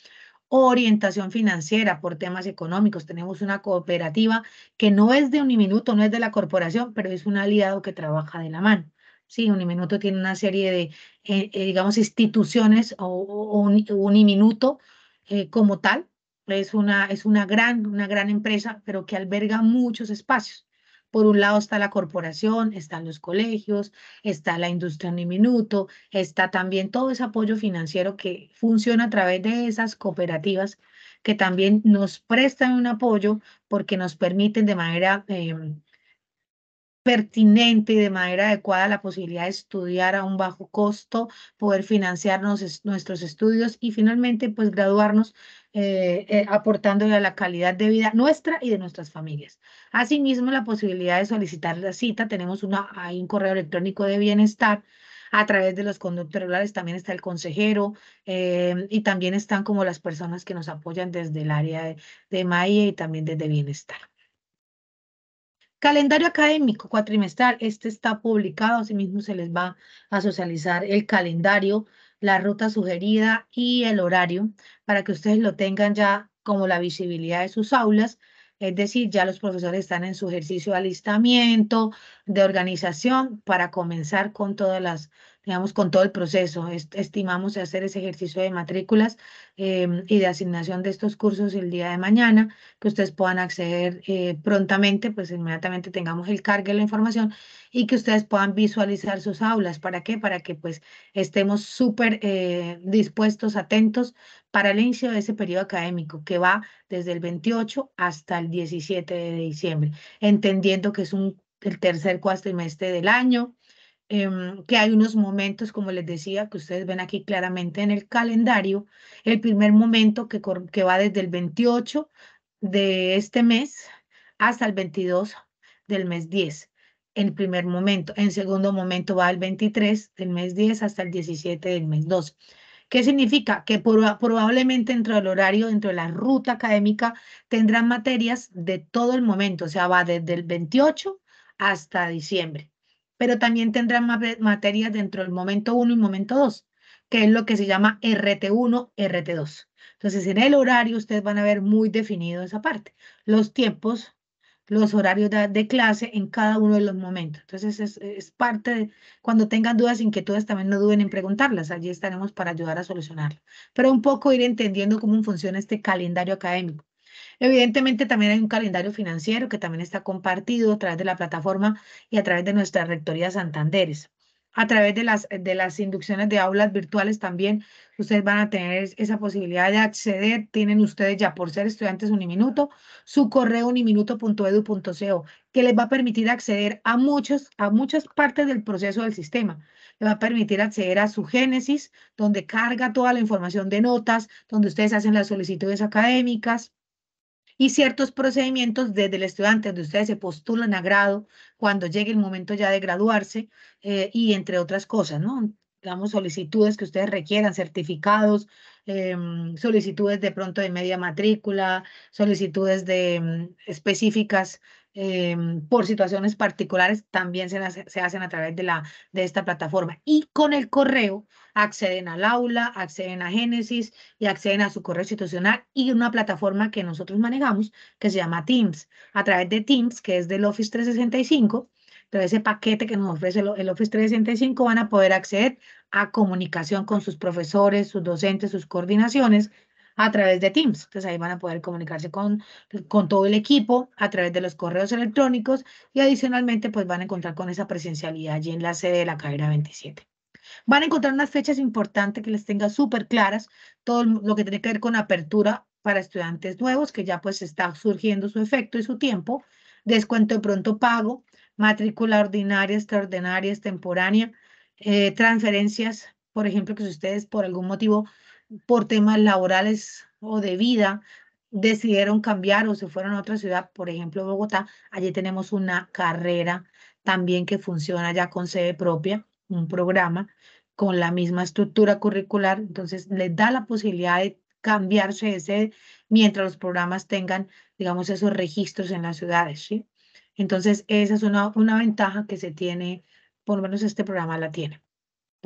orientación financiera por temas económicos. Tenemos una cooperativa que no es de Uniminuto, no es de la corporación, pero es un aliado que trabaja de la mano. Sí, Uniminuto tiene una serie de, eh, eh, digamos, instituciones o, Uniminuto eh, como tal. Es una, es una, gran, una gran empresa, pero que alberga muchos espacios. Por un lado está la corporación, están los colegios, está la industria en minuto, está también todo ese apoyo financiero que funciona a través de esas cooperativas que también nos prestan un apoyo porque nos permiten de manera em, pertinente y de manera adecuada la posibilidad de estudiar a un bajo costo, poder financiarnos nuestros estudios y finalmente pues graduarnos eh, eh, aportando a la calidad de vida nuestra y de nuestras familias. Asimismo, la posibilidad de solicitar la cita, tenemos una, hay un correo electrónico de bienestar a través de los conductores rurales, también está el consejero eh, y también están como las personas que nos apoyan desde el área de, de MAIE y también desde bienestar. Calendario académico cuatrimestral, este está publicado, asimismo se les va a socializar el calendario la ruta sugerida y el horario para que ustedes lo tengan ya como la visibilidad de sus aulas. Es decir, ya los profesores están en su ejercicio de alistamiento, de organización para comenzar con todas las digamos, con todo el proceso. estimamos hacer ese ejercicio de matrículas em, y de asignación de estos cursos el día de mañana, que ustedes puedan acceder eh, prontamente, pues inmediatamente tengamos el cargo de la información y que ustedes puedan visualizar sus aulas. ¿Para qué? Para que pues estemos súper eh, dispuestos, atentos para el inicio de ese periodo académico que va desde el 28 hasta el 17 de diciembre, entendiendo que es un, el tercer cuatrimestre del año, Em, que hay unos momentos, como les decía, que ustedes ven aquí claramente en el calendario, el primer momento que, va desde el 28 de este mes hasta el 22 del mes 10 el primer momento. En segundo momento va el 23 del mes 10 hasta el 17 del mes 12. ¿Qué significa? Que probablemente dentro del horario, dentro de la ruta académica, tendrán materias de todo el momento, o sea, va desde el 28 hasta diciembre pero también tendrán más materias dentro del momento 1 y momento 2, que es lo que se llama RT1, RT2. Entonces, en el horario ustedes van a ver muy definido esa parte, los tiempos, los horarios de, clase en cada uno de los momentos. Entonces, es, parte de, cuando tengan dudas, inquietudes, también no duden en preguntarlas, allí estaremos para ayudar a solucionarlo. Pero un poco ir entendiendo cómo funciona este calendario académico. Evidentemente también hay un calendario financiero que también está compartido a través de la plataforma y a través de nuestra Rectoría Santanderes. A través de las, de las inducciones de aulas virtuales también ustedes van a tener esa posibilidad de acceder. Tienen ustedes ya por ser estudiantes Uniminuto su correo uniminuto.edu.co que les va a permitir acceder a, muchos, a muchas partes del proceso del sistema. Les va a permitir acceder a su génesis, donde carga toda la información de notas, donde ustedes hacen las solicitudes académicas, y ciertos procedimientos desde el estudiante, donde ustedes se postulan a grado cuando llegue el momento ya de graduarse eh, y entre otras cosas, ¿no? damos solicitudes que ustedes requieran, certificados, em, solicitudes de pronto de media matrícula, solicitudes de, em, específicas Em, por situaciones particulares también se, hacen a través de, la, de esta plataforma. Y con el correo acceden al aula, acceden a Génesis y acceden a su correo institucional y una plataforma que nosotros manejamos que se llama Teams. A través de Teams, que es del Office 365, pero ese paquete que nos ofrece el Office 365 van a poder acceder a comunicación con sus profesores, sus docentes, sus coordinaciones, a través de Teams. Entonces ahí van a poder comunicarse con, con todo el equipo a través de los correos electrónicos y adicionalmente pues van a encontrar con esa presencialidad allí en la sede de la carrera 27. Van a encontrar unas fechas importantes que les tenga súper claras, todo lo que tiene que ver con apertura para estudiantes nuevos, que ya pues está surgiendo su efecto y su tiempo, descuento de pronto pago, matrícula ordinaria, extraordinaria, extemporánea, eh, transferencias, por ejemplo, que si ustedes por algún motivo por temas laborales o de vida decidieron cambiar o se fueron a otra ciudad, por ejemplo Bogotá, allí tenemos una carrera también que funciona ya con sede propia, un programa con la misma estructura curricular, entonces les da la posibilidad de cambiarse de sede mientras los programas tengan, digamos, esos registros en las ciudades, ¿sí? Entonces, esa es una, una ventaja que se tiene, por lo menos este programa la tiene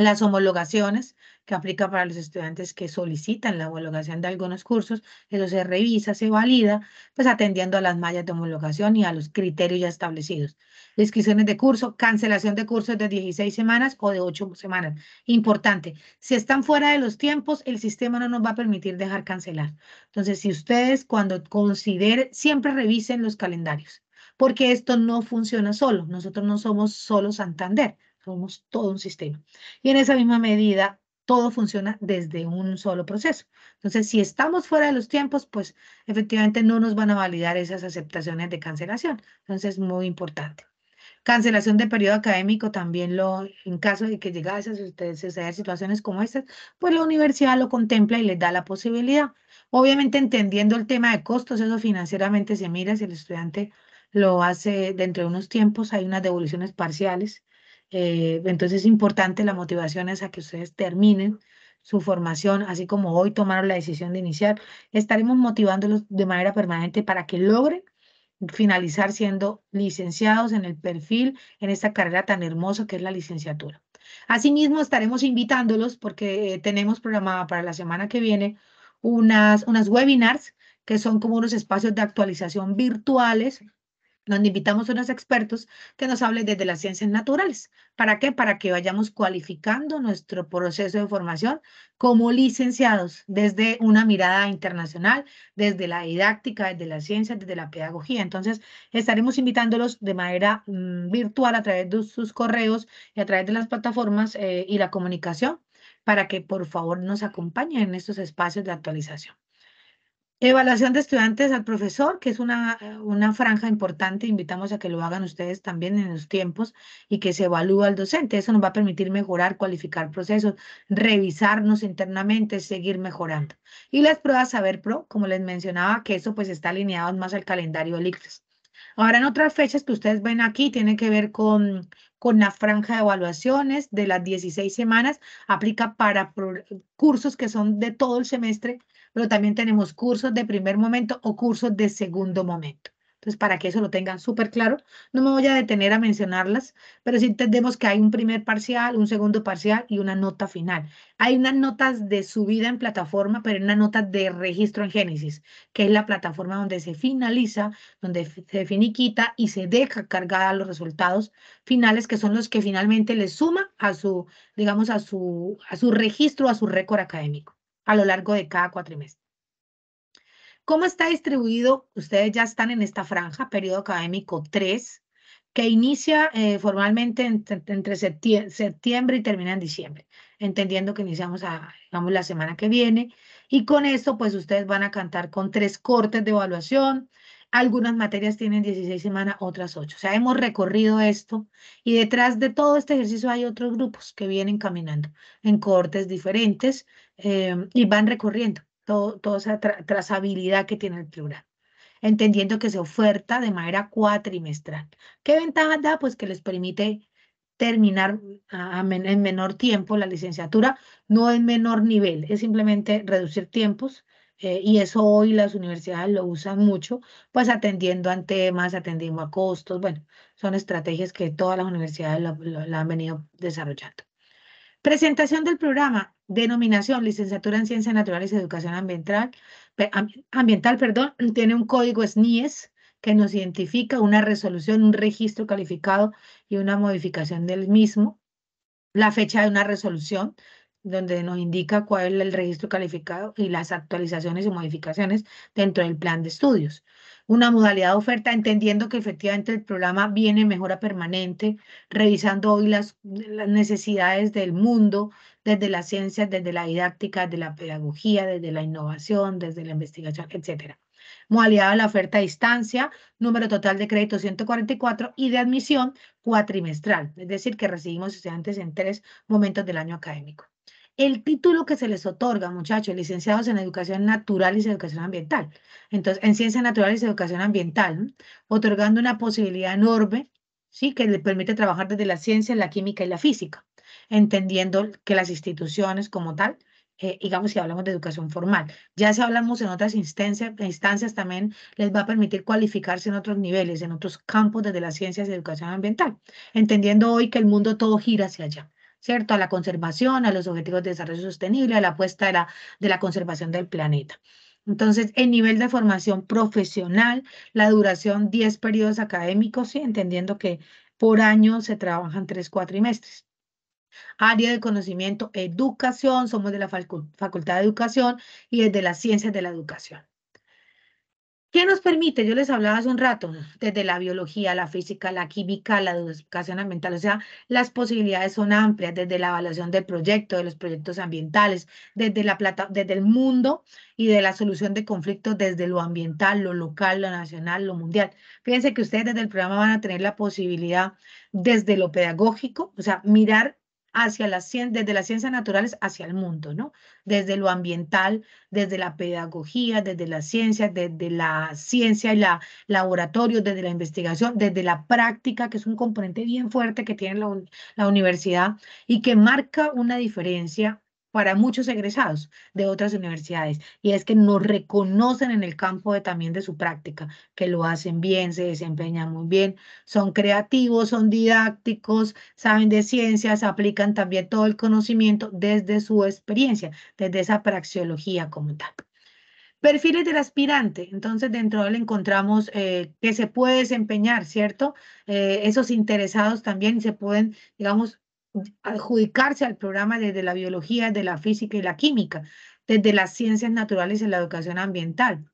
las homologaciones que aplica para los estudiantes que solicitan la homologación de algunos cursos, eso se revisa, se valida, pues atendiendo a las mallas de homologación y a los criterios ya establecidos. Descripciones de curso, cancelación de cursos de 16 semanas o de 8 semanas. Importante, si están fuera de los tiempos, el sistema no nos va a permitir dejar cancelar. Entonces, si ustedes cuando consideren, siempre revisen los calendarios, porque esto no funciona solo. Nosotros no somos solo Santander somos todo un sistema. Y en esa misma medida, todo funciona desde un solo proceso. Entonces, si estamos fuera de los tiempos, pues efectivamente no nos van a validar esas aceptaciones de cancelación. Entonces, es muy importante. Cancelación de periodo académico también lo, en caso de que llegase a suceder situaciones como estas, pues la universidad lo contempla y les da la posibilidad. Obviamente entendiendo el tema de costos, eso financieramente se mira si el estudiante lo hace dentro de unos tiempos, hay unas devoluciones parciales eh, entonces es importante la motivación es a que ustedes terminen su formación, así como hoy tomaron la decisión de iniciar. Estaremos motivándolos de manera permanente para que logren finalizar siendo licenciados en el perfil, en esta carrera tan hermosa que es la licenciatura. Asimismo, estaremos invitándolos porque eh, tenemos programada para la semana que viene unas, unas webinars que son como unos espacios de actualización virtuales nos invitamos a unos expertos que nos hablen desde las ciencias naturales. ¿Para qué? Para que vayamos cualificando nuestro proceso de formación como licenciados desde una mirada internacional, desde la didáctica, desde la ciencia, desde la pedagogía. Entonces, estaremos invitándolos de manera mm, virtual a través de sus correos y a través de las plataformas eh, y la comunicación para que por favor nos acompañen en estos espacios de actualización. Evaluación de estudiantes al profesor, que es una, ah. una, franja importante, invitamos a que lo hagan ustedes también en los tiempos y que se evalúe al docente. Eso nos va a permitir mejorar, cualificar procesos, revisarnos internamente, seguir mejorando. Y las pruebas Saber Pro, como les mencionaba, que eso pues está alineado más al calendario LICTS. Ahora en otras fechas que ustedes ven aquí tiene que ver con, con la franja de evaluaciones de las 16 semanas, aplica para cursos que son de todo el semestre pero también tenemos cursos de primer momento o cursos de segundo momento. Entonces, para que eso lo tengan súper claro, no me voy a detener a mencionarlas, pero sí entendemos que hay un primer parcial, un segundo parcial y una nota final. Hay unas notas de subida en plataforma, pero hay una nota de registro en Génesis, que es la plataforma donde se finaliza, donde se finiquita y se deja cargada los resultados finales, que son los que finalmente le suma a su, digamos, a su, a su registro, a su récord académico a lo largo de cada cuatrimestre. ¿Cómo está distribuido? Ustedes ya están en esta franja, periodo académico 3, que inicia eh, formalmente entre, septiembre, y termina en diciembre, entendiendo que iniciamos a, digamos, la semana que viene. Y con esto, pues ustedes van a cantar con tres cortes de evaluación, algunas materias tienen 16 semanas, otras 8. O sea, hemos recorrido esto y detrás de todo este ejercicio hay otros grupos que vienen caminando en cohortes diferentes em, y van recorriendo toda esa trazabilidad que tiene el plural entendiendo que se oferta de manera cuatrimestral. ¿Qué ventaja da? Pues que les permite terminar en menor tiempo la licenciatura, no en menor nivel, es simplemente reducir tiempos eh, y eso hoy las universidades lo usan mucho, pues atendiendo a temas, atendiendo a costos, bueno, son estrategias que todas las universidades lo, han venido desarrollando. Presentación del programa, denominación, licenciatura en Ciencias Naturales y Educación Ambiental, ambiental perdón, <clears throat> tiene un código SNIES e que nos identifica una resolución, un registro calificado y una modificación del mismo, la fecha de una resolución, donde nos indica cuál es el registro calificado y las actualizaciones y modificaciones dentro del plan de estudios. Una modalidad de oferta, entendiendo que efectivamente el programa viene en mejora permanente, revisando hoy las, necesidades del mundo, desde las ciencias, desde la didáctica, desde la pedagogía, desde la innovación, desde la investigación, etcétera modalidad de la oferta a distancia, número total de créditos 144 y de admisión cuatrimestral, es decir, que recibimos estudiantes en tres momentos del año académico el título que se les otorga, muchachos, licenciados en educación natural y educación ambiental. Entonces, en ciencias naturales y educación ambiental, otorgando una posibilidad enorme, ¿sí? Que le permite trabajar desde la ciencia, la química y la física, entendiendo que las instituciones como tal eh, digamos si hablamos de educación formal. Ya si hablamos en otras instancias, instancias también les va a permitir cualificarse en otros niveles, en otros campos desde las ciencias y educación ambiental, entendiendo hoy que el mundo todo gira hacia allá. ¿cierto? A la conservación, a los objetivos de desarrollo sostenible, a la apuesta de la, de la conservación del planeta. Entonces, el nivel de formación profesional, la duración 10 periodos académicos, entendiendo que por año se trabajan tres trimestres Área de conocimiento, educación, somos de la Facultad de Educación y desde las ciencias de la educación. ¿Qué nos permite? Yo les hablaba hace un rato, desde la biología, la física, la química, la educación ambiental, o sea, las posibilidades son amplias, desde la evaluación del proyecto, de los proyectos ambientales, desde, la plata, desde el mundo y de la solución de conflictos desde lo ambiental, lo local, lo nacional, lo mundial. Fíjense que ustedes desde el programa van a tener la posibilidad desde lo pedagógico, o sea, mirar hacia las, desde las ciencias naturales hacia el mundo, ¿no? Desde lo ambiental, desde la pedagogía, desde las ciencias, desde la ciencia y la laboratorio, desde la investigación, desde la práctica, que es un componente bien fuerte que tiene la universidad y que marca una diferencia para muchos egresados de otras universidades y es que nos reconocen en el campo de, también de su práctica, que lo hacen bien, se desempeñan muy bien, son creativos, son didácticos, saben de ciencias, aplican también todo el conocimiento desde su experiencia, desde esa praxeología como tal. Perfiles del aspirante. Entonces, dentro de él encontramos eh, que se puede desempeñar, ¿cierto? Eh, esos interesados también se pueden, digamos, adjudicarse al programa desde la biología, de la física y la química, desde las ciencias naturales y la educación ambiental.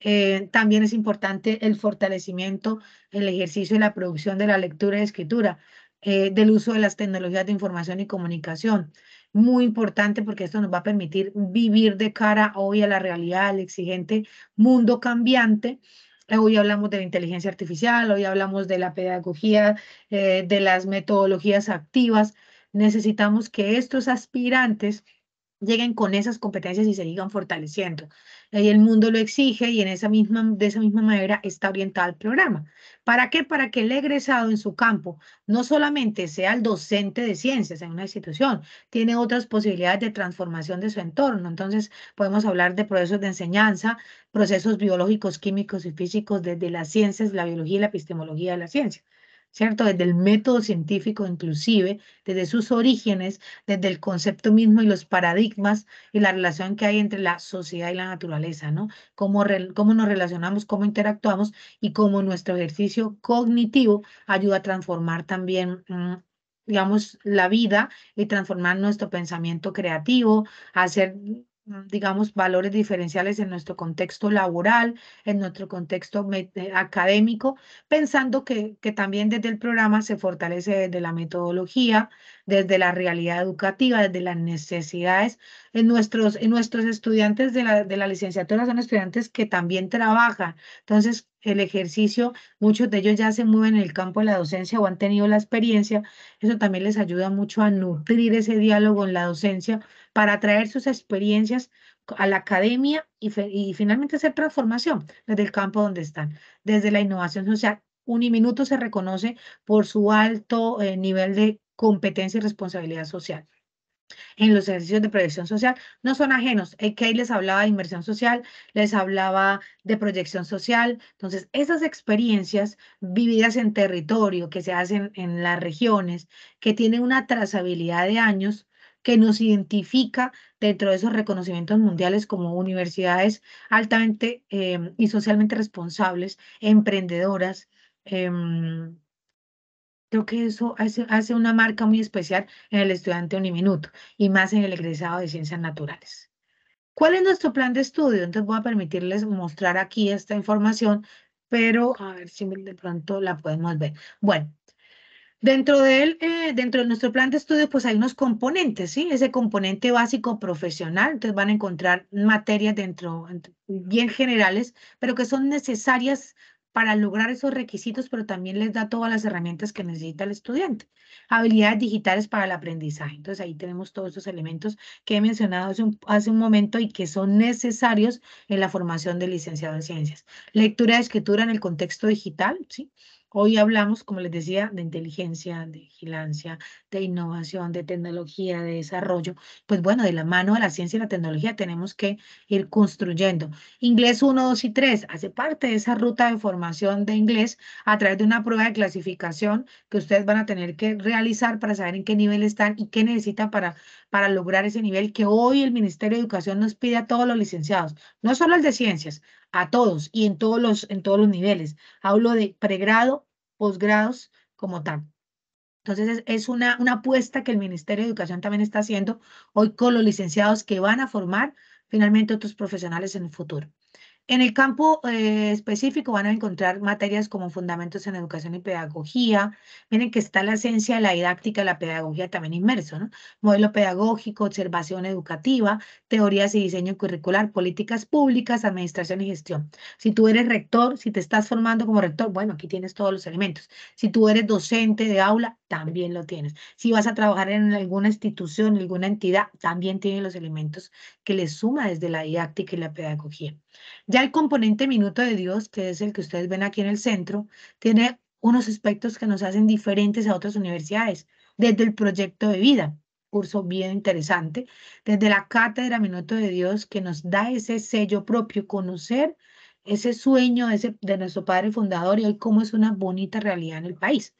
Eh, también es importante el fortalecimiento, el ejercicio y la producción de la lectura y escritura, eh, del uso de las tecnologías de información y comunicación. Muy importante porque esto nos va a permitir vivir de cara hoy a la realidad, al exigente mundo cambiante Hoy hablamos de la inteligencia artificial, hoy hablamos de la pedagogía, eh, de las metodologías activas. Necesitamos que estos aspirantes lleguen con esas competencias y se sigan fortaleciendo y el mundo lo exige y en esa misma, de esa misma manera está orientado el programa. ¿Para qué? Para que el egresado en su campo no solamente sea el docente de ciencias en una institución, tiene otras posibilidades de transformación de su entorno. Entonces podemos hablar de procesos de enseñanza, procesos biológicos, químicos y físicos desde las ciencias, la biología y la epistemología de la ciencia. ¿cierto? Desde el método científico inclusive, desde sus orígenes, desde el concepto mismo y los paradigmas y la relación que hay entre la sociedad y la naturaleza, ¿no? Cómo, cómo nos relacionamos, cómo interactuamos y cómo nuestro ejercicio cognitivo ayuda a transformar también mm, digamos, la vida y transformar nuestro pensamiento creativo, hacer Mm, digamos, valores diferenciales en nuestro contexto laboral, en nuestro contexto eh, académico, pensando que, que, también desde el programa se fortalece desde la metodología, desde la realidad educativa, desde las necesidades. En nuestros, en nuestros estudiantes de la, de la licenciatura son estudiantes que también trabajan. Entonces, el ejercicio, muchos de ellos ya se mueven en el campo de la docencia o han tenido la experiencia, eso también les ayuda mucho a nutrir ese diálogo en la docencia para traer sus experiencias a la academia y, y finalmente hacer transformación desde el campo donde están, desde la innovación social. Uniminuto se reconoce por su alto eh, nivel de competencia y responsabilidad social en los ejercicios de proyección social no son ajenos. Key les hablaba de inversión social, les hablaba de proyección social. Entonces, esas experiencias vividas en territorio, que se hacen en las regiones, que tienen una trazabilidad de años, que nos identifica dentro de esos reconocimientos mundiales como universidades altamente em, y socialmente responsables, emprendedoras. Em, creo que eso hace, hace, una marca muy especial en el estudiante Uniminuto y más en el egresado de Ciencias Naturales. ¿Cuál es nuestro plan de estudio? Entonces voy a permitirles mostrar aquí esta información, pero a ver si de pronto la podemos ver. Bueno, Dentro de él, eh, dentro de nuestro plan de estudio, pues hay unos componentes, ¿sí? Ese componente básico profesional, entonces van a encontrar materias dentro, bien generales, pero que son necesarias para lograr esos requisitos, pero también les da todas las herramientas que necesita el estudiante. Habilidades digitales para el aprendizaje. Entonces ahí tenemos todos esos elementos que he mencionado hace un, momento y que son necesarios en la formación del licenciado en ciencias. Lectura y escritura en el contexto digital, ¿sí? Hoy hablamos, como les decía, de inteligencia, de vigilancia, de innovación, de tecnología, de desarrollo, pues bueno, de la mano de la ciencia y la tecnología tenemos que ir construyendo. Inglés 1, 2 y 3 hace parte de esa ruta de formación de inglés a través de una prueba de clasificación que ustedes van a tener que realizar para saber en qué nivel están y qué necesitan para, para lograr ese nivel que hoy el Ministerio de Educación nos pide a todos los licenciados, no solo el de ciencias, a todos y en todos los, en todos los niveles. Hablo de pregrado, posgrados como tal. Entonces es, una, una apuesta que el Ministerio de Educación también está haciendo hoy con los licenciados que van a formar finalmente otros profesionales en el futuro. En el campo eh, específico van a encontrar materias como fundamentos en educación y pedagogía. Miren que está la esencia la didáctica, la pedagogía también inmerso, ¿no? Modelo pedagógico, observación educativa, teorías y diseño curricular, políticas públicas, administración y gestión. Si tú eres rector, si te estás formando como rector, bueno, aquí tienes todos los elementos. Si tú eres docente de aula, también lo tienes. Si vas a trabajar en alguna institución, alguna entidad, también tiene los elementos que le suma desde la didáctica y la pedagogía. Ya el componente minuto de Dios, que es el que ustedes ven aquí en el centro, tiene unos aspectos que nos hacen diferentes a otras universidades, desde el proyecto de vida, curso bien interesante, desde la cátedra Minuto de Dios, que nos da ese sello propio, conocer ese sueño de nuestro padre fundador y hoy cómo es una bonita realidad en el país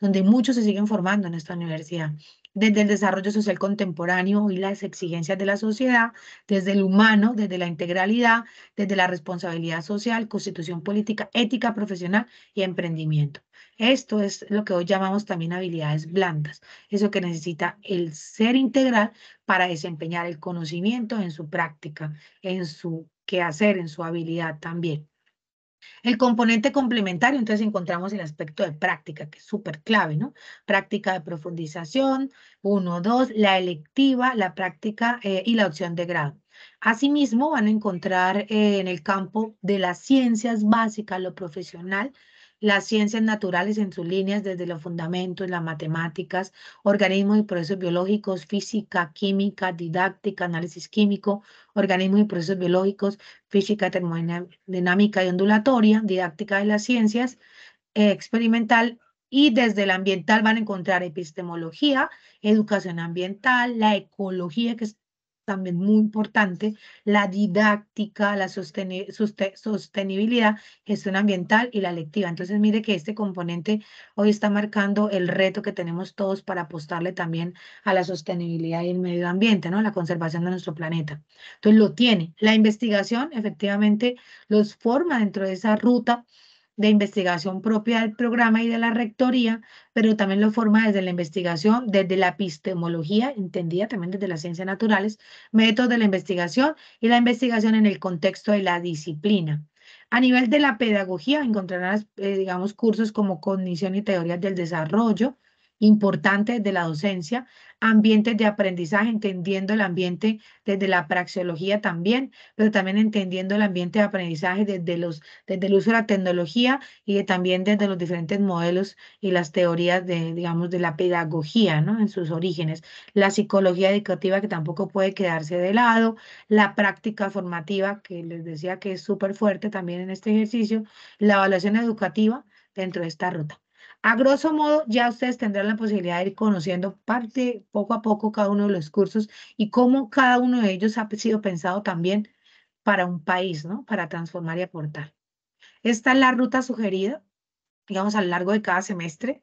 donde muchos se siguen formando en esta universidad, desde el desarrollo social contemporáneo y las exigencias de la sociedad, desde el humano, desde la integralidad, desde la responsabilidad social, constitución política, ética profesional y emprendimiento. Esto es lo que hoy llamamos también habilidades blandas, eso que necesita el ser integral para desempeñar el conocimiento en su práctica, en su quehacer, en su habilidad también. El componente complementario, entonces encontramos el aspecto de práctica, que es súper clave, ¿no? Práctica de profundización, uno, dos, la electiva, la práctica eh, y la opción de grado. Asimismo, van a encontrar eh, en el campo de las ciencias básicas, lo profesional, las ciencias naturales en sus líneas desde los fundamentos, las matemáticas, organismos y procesos biológicos, física, química, didáctica, análisis químico, organismos y procesos biológicos, física termodinámica y ondulatoria, didáctica de las ciencias, eh, experimental y desde el ambiental van a encontrar epistemología, educación ambiental, la ecología, que es también muy importante, la didáctica, la sostenibilidad, gestión ambiental y la lectiva. Entonces, mire que este componente hoy está marcando el reto que tenemos todos para apostarle también a la sostenibilidad y el medio ambiente, ¿no? La conservación de nuestro planeta. Entonces, lo tiene. La investigación, efectivamente, los forma dentro de esa ruta de investigación propia del programa y de la rectoría, pero también lo forma desde la investigación, desde la epistemología, entendida también desde las ciencias naturales, métodos de la investigación y la investigación en el contexto de la disciplina. A nivel de la pedagogía encontrarás, eh, digamos, cursos como cognición y teorías del desarrollo, importante de la docencia, ambientes de aprendizaje, entendiendo el ambiente desde la praxeología también, pero también entendiendo el ambiente de aprendizaje desde, los, desde el uso de la tecnología y también desde los diferentes modelos y las teorías de, digamos, de la pedagogía, ¿no? En sus orígenes. La psicología educativa que tampoco puede quedarse de lado, la práctica formativa que les decía que es súper fuerte también en este ejercicio, la evaluación educativa dentro de esta ruta. A grosso modo, ya ustedes tendrán la posibilidad de ir conociendo parte, poco a poco, cada uno de los cursos y cómo cada uno de ellos ha sido pensado también para un país, ¿no? Para transformar y aportar. Esta es la ruta sugerida, digamos, a lo largo de cada semestre.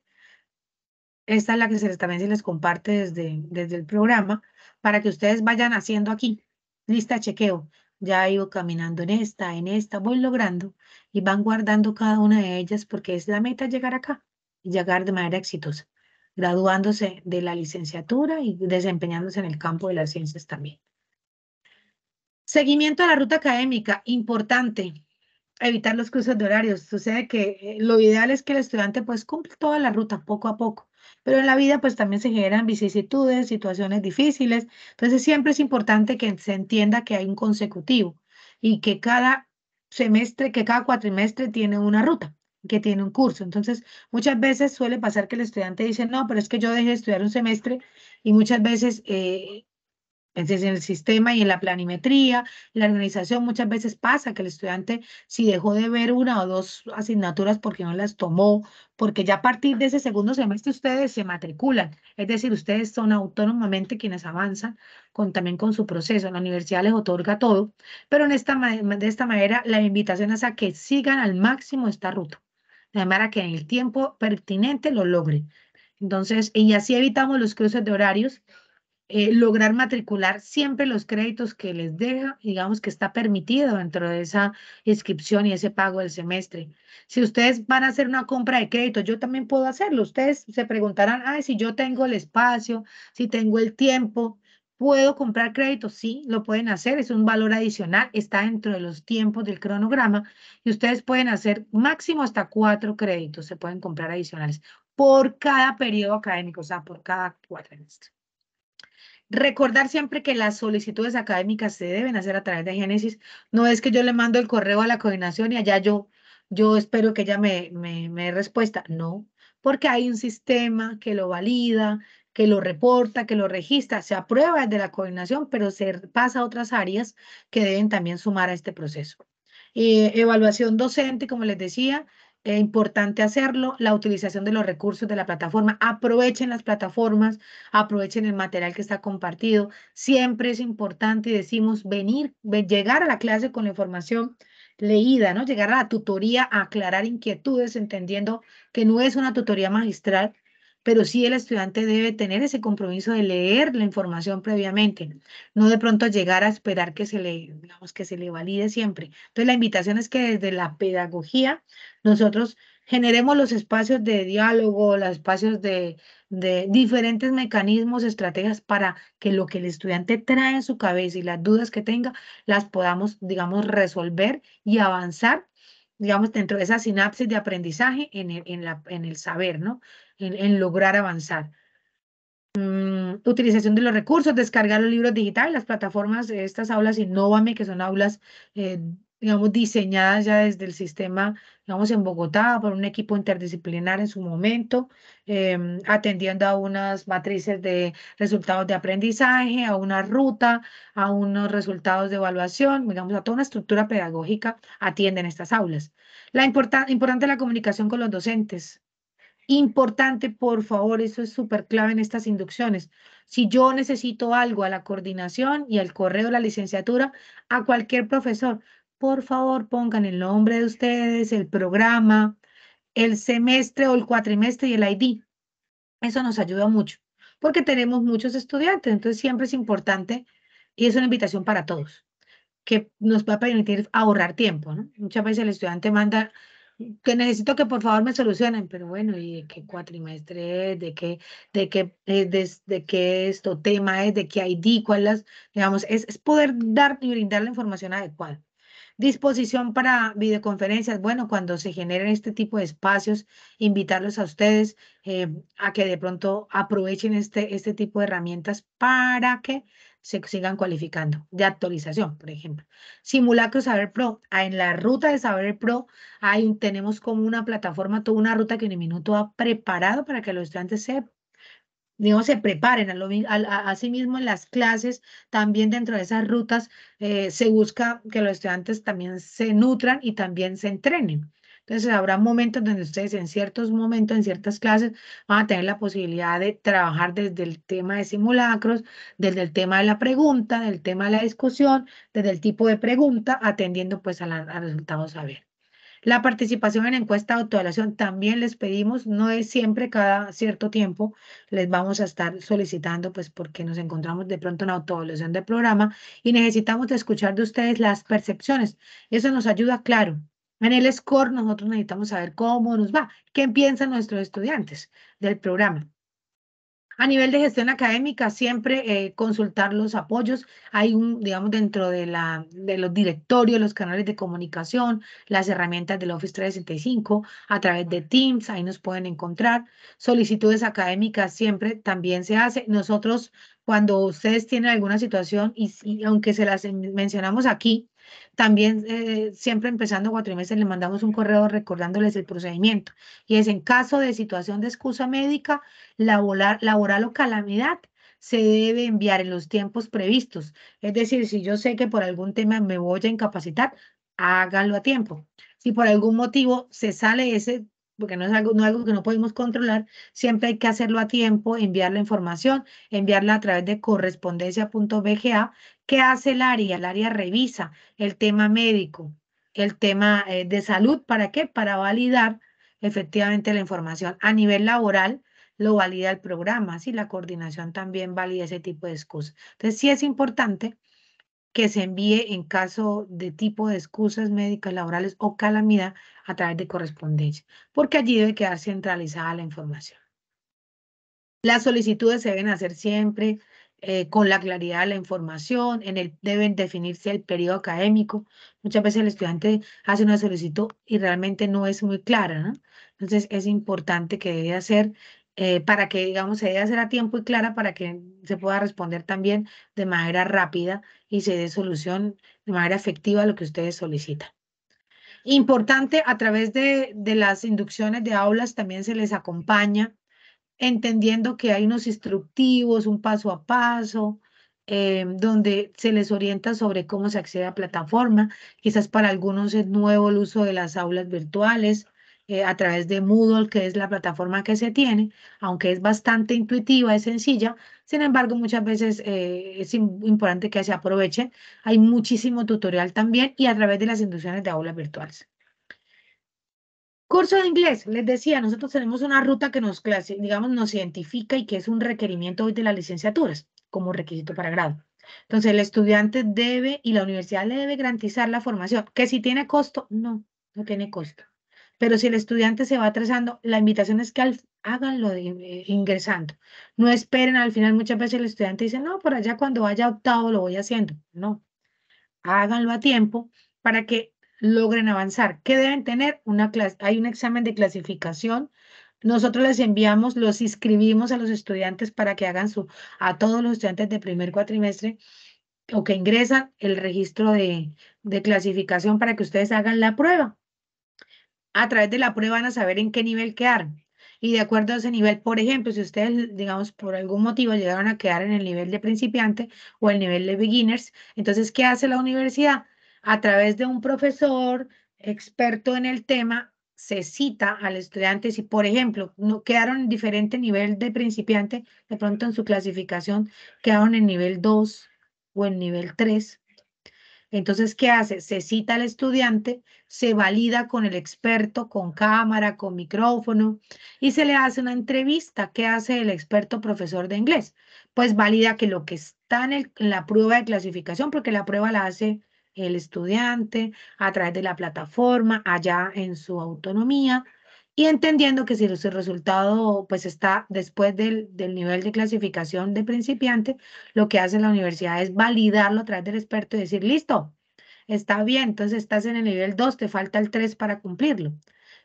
Esta es la que se les, también se les comparte desde, desde el programa para que ustedes vayan haciendo aquí. Lista chequeo ya ido caminando en esta, en esta, voy logrando y van guardando cada una de ellas porque es la meta llegar acá y llegar de manera exitosa, graduándose de la licenciatura y desempeñándose en el campo de las ciencias también. Seguimiento a la ruta académica, importante, evitar los cruces de horarios. Sucede que eh, lo ideal es que el estudiante pues cumpla toda la ruta poco a poco, pero en la vida pues también se generan vicisitudes, situaciones difíciles. Entonces siempre es importante que se entienda que hay un consecutivo y que cada semestre, que cada cuatrimestre tiene una ruta que tiene un curso. Entonces, muchas veces suele pasar que el estudiante dice, no, pero es que yo dejé de estudiar un semestre y muchas veces, eh, pues, en el sistema y en la planimetría, la organización, muchas veces pasa que el estudiante, si dejó de ver una o dos asignaturas porque no las tomó, porque ya a partir de ese segundo semestre ustedes se matriculan, es decir, ustedes son autónomamente quienes avanzan con, también con su proceso. La universidad les otorga todo, pero en esta, de esta manera la invitación es a que sigan al máximo esta ruta de manera que en el tiempo pertinente lo logre. Entonces, y así evitamos los cruces de horarios, eh, lograr matricular siempre los créditos que les deja, digamos que está permitido dentro de esa inscripción y ese pago del semestre. Si ustedes van a hacer una compra de crédito, yo también puedo hacerlo. Ustedes se preguntarán, ay, si yo tengo el espacio, si tengo el tiempo, ¿Puedo comprar créditos? Sí, lo pueden hacer, es un valor adicional, está dentro de los tiempos del cronograma y ustedes pueden hacer máximo hasta cuatro créditos, se pueden comprar adicionales por cada periodo académico, o sea, por cada cuatrimestre. Recordar siempre que las solicitudes académicas se deben hacer a través de Génesis. No es que yo le mando el correo a la coordinación y allá yo, yo espero que ella me, me, me dé respuesta. No, porque hay un sistema que lo valida, que lo reporta, que lo registra, se aprueba desde la coordinación, pero se pasa a otras áreas que deben también sumar a este proceso. Eh, evaluación docente, como les decía, es eh, importante hacerlo, la utilización de los recursos de la plataforma, aprovechen las plataformas, aprovechen el material que está compartido, siempre es importante, decimos, venir, llegar a la clase con la información leída, ¿no? Llegar a la tutoría a aclarar inquietudes, entendiendo que no es una tutoría magistral, pero sí el estudiante debe tener ese compromiso de leer la información previamente, no de pronto llegar a esperar que se le, digamos, que se le valide siempre. Entonces la invitación es que desde la pedagogía nosotros generemos los espacios de diálogo, los espacios de, diferentes mecanismos, estrategias para que lo que el estudiante trae en su cabeza y las dudas que tenga las podamos, digamos, resolver y avanzar digamos, dentro de esa sinapsis de aprendizaje en el, en la, en el saber, ¿no? en, lograr avanzar. Mm, utilización de los recursos, descargar los libros digitales, las plataformas, estas aulas Innovame, que son aulas, eh, digamos, diseñadas ya desde el sistema, digamos, en Bogotá, por un equipo interdisciplinar en su momento, em, atendiendo a unas matrices de resultados de aprendizaje, a una ruta, a unos resultados de evaluación, digamos, a toda una estructura pedagógica atienden estas aulas. La importante importante la comunicación con los docentes, Importante, por favor, eso es súper clave en estas inducciones. Si yo necesito algo a la coordinación y al correo de la licenciatura, a cualquier profesor, por favor pongan el nombre de ustedes, el programa, el semestre o el cuatrimestre y el ID. Eso nos ayuda mucho porque tenemos muchos estudiantes, entonces siempre es importante y es una invitación para todos que nos va a permitir ahorrar tiempo. Muchas veces el estudiante manda que necesito que por favor me solucionen, pero bueno, ¿y de qué cuatrimestre es? ¿De qué, de qué, eh, esto tema es? ¿De qué ID? ¿Cuál digamos, es, es poder dar y brindar la información adecuada. Disposición para videoconferencias. Bueno, cuando se generen este tipo de espacios, invitarlos a ustedes eh, a que de pronto aprovechen este, este tipo de herramientas para que se sigan cualificando, de actualización, por ejemplo. Simulacro Saber Pro. Ah, en la ruta de Saber Pro hay, tenemos como una plataforma, toda una ruta que en el minuto ha preparado para que los estudiantes se digamos, se preparen a, lo, mismo en las clases, también dentro de esas rutas eh, se busca que los estudiantes también se nutran y también se entrenen. Entonces, habrá momentos donde ustedes en ciertos momentos, en ciertas clases, van a tener la posibilidad de trabajar desde el tema de simulacros, desde el tema de la pregunta, del tema de la discusión, desde el tipo de pregunta, atendiendo pues a, los resultados a ver. La participación en encuesta de autoevaluación también les pedimos, no es siempre, cada cierto tiempo les vamos a estar solicitando, pues porque nos encontramos de pronto en autoevaluación del programa y necesitamos escuchar de ustedes las percepciones. Eso nos ayuda, claro, en el SCORE nosotros necesitamos saber cómo nos va, qué piensan nuestros estudiantes del programa. A nivel de gestión académica, siempre eh, consultar los apoyos. Hay un, digamos, dentro de, la, de los directorios, los canales de comunicación, las herramientas del Office 365, a través de Teams, ahí nos pueden encontrar. Solicitudes académicas siempre también se hace. Nosotros, cuando ustedes tienen alguna situación, y aunque se las mencionamos aquí, también eh, siempre empezando cuatro meses le mandamos un correo recordándoles el procedimiento y es en caso de situación de excusa médica, laboral, o calamidad, se debe enviar en los tiempos previstos. Es decir, si yo sé que por algún tema me voy a incapacitar, háganlo a tiempo. Si por algún motivo se sale ese, porque no es algo, no es algo que no podemos controlar, siempre hay que hacerlo a tiempo, enviar la información, enviarla a través de correspondencia.bga ¿Qué hace el área? El área revisa el tema médico, el tema eh, de salud, ¿para qué? Para validar efectivamente la información. A nivel laboral, lo valida el programa, si la coordinación también valida ese tipo de excusas. Entonces, sí es importante que se envíe en caso de tipo de excusas médicas, laborales o calamidad a través de correspondencia, porque allí debe quedar centralizada la información. Las solicitudes se deben hacer siempre eh, con la claridad de la información, en el, deben definirse el periodo académico. Muchas veces el estudiante hace una solicitud y realmente no es muy clara, ¿no? Entonces es importante que debe hacer eh, para que, digamos, se debe hacer a tiempo y clara para que se pueda responder también de manera rápida y se dé solución de manera efectiva a lo que ustedes solicitan. Importante, a través de, de las inducciones de aulas también se les acompaña entendiendo que hay unos instructivos, un paso a paso, eh, donde se les orienta sobre cómo se accede a la plataforma. Quizás para algunos es nuevo el uso de las aulas virtuales eh, a través de Moodle, que es la plataforma que se tiene, aunque es bastante intuitiva, es sencilla. Sin embargo, muchas veces eh, es importante que se aproveche. Hay muchísimo tutorial también y a través de las inducciones de aulas virtuales. Curso de inglés, les decía, nosotros tenemos una ruta que nos clase, digamos, nos identifica y que es un requerimiento hoy de las licenciaturas como requisito para grado. Entonces, el estudiante debe y la universidad le debe garantizar la formación, que si tiene costo, no, no tiene costo. Pero si el estudiante se va atrasando, la invitación es que háganlo eh, ingresando. No esperen al final, muchas veces el estudiante dice, no, por allá cuando vaya octavo lo voy haciendo. No, háganlo a tiempo para que logren avanzar. ¿Qué deben tener? Una clase, hay un examen de clasificación. Nosotros les enviamos, los inscribimos a los estudiantes para que hagan su, a todos los estudiantes de primer cuatrimestre o que ingresan el registro de, de clasificación para que ustedes hagan la prueba. A través de la prueba van a saber en qué nivel quedaron. Y de acuerdo a ese nivel, por ejemplo, si ustedes, digamos, por algún motivo llegaron a quedar en el nivel de principiante o el nivel de beginners, entonces, ¿qué hace la universidad? a través de un profesor experto en el tema, se cita al estudiante si, por ejemplo, no quedaron en diferente nivel de principiante, de pronto en su clasificación quedaron en nivel 2 o en nivel 3. Entonces, ¿qué hace? Se cita al estudiante, se valida con el experto, con cámara, con micrófono, y se le hace una entrevista. ¿Qué hace el experto profesor de inglés? Pues valida que lo que está en la prueba de clasificación, porque la prueba la hace el estudiante a través de la plataforma, allá en su autonomía, y entendiendo que si el resultado pues está después del, del, nivel de clasificación de principiante, lo que hace la universidad es validarlo a través del experto y decir, listo, está bien, entonces estás en el nivel 2, te falta el 3 para cumplirlo.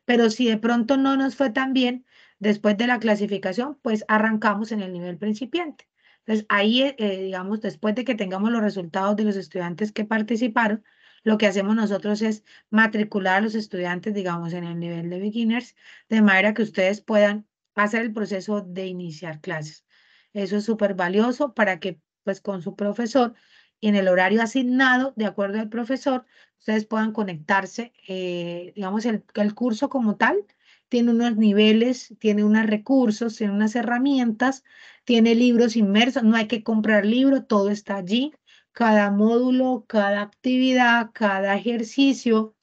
Pero si de pronto no nos fue tan bien, después de la clasificación, pues arrancamos en el nivel principiante. Entonces, ahí, eh, eh, digamos, después de que tengamos los resultados de los estudiantes que participaron, lo que hacemos nosotros es matricular a los estudiantes, digamos, en el nivel de beginners, de manera que ustedes puedan hacer el proceso de iniciar clases. Eso es súper valioso para que, pues, con su profesor y en el horario asignado, de acuerdo al profesor, ustedes puedan conectarse, eh, digamos, el, el curso como tal tiene unos niveles, tiene unos recursos, tiene unas herramientas tiene libros inmersos, no hay que comprar libros, todo está allí. Cada módulo, cada actividad, cada ejercicio,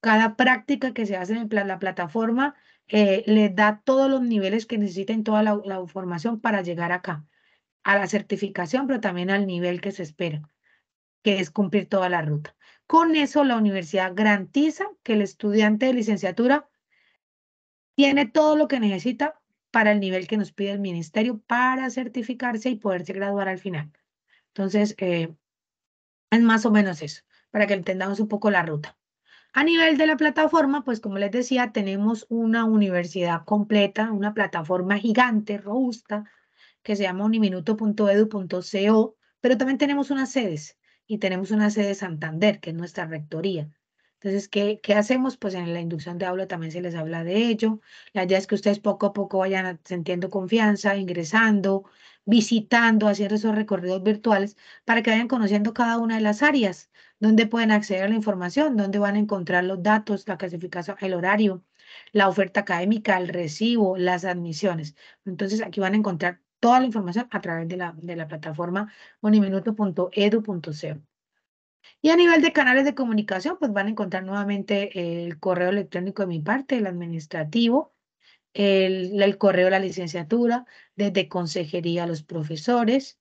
cada práctica que se hace en la plataforma eh, le da todos los niveles que necesiten toda la formación para llegar acá, a la certificación, pero también al nivel que se espera, que es cumplir toda la ruta. Con eso, la universidad garantiza que el estudiante de licenciatura tiene todo lo que necesita para el nivel que nos pide el ministerio para certificarse y poderse graduar al final. Entonces, eh, es más o menos eso, para que entendamos un poco la ruta. A nivel de la plataforma, pues como les decía, tenemos una universidad completa, una plataforma gigante, robusta, que se llama uniminuto.edu.co, pero también tenemos unas sedes y tenemos una sede Santander, que es nuestra rectoría. Entonces, ¿qué, hacemos? Pues en la inducción de aula también se les habla de ello. La idea es que ustedes poco a poco vayan sintiendo confianza, ingresando, visitando, haciendo esos recorridos virtuales para que vayan conociendo cada una de las áreas, donde pueden acceder a la información, dónde van a encontrar los datos, la clasificación, el horario, la oferta académica, el recibo, las admisiones. Entonces, aquí van a encontrar toda la información a través de la, de la plataforma moniminuto.edu.co. Y a nivel de canales de comunicación, pues van a encontrar nuevamente el correo electrónico de mi parte, el administrativo, el, el correo de la licenciatura, desde consejería a los profesores,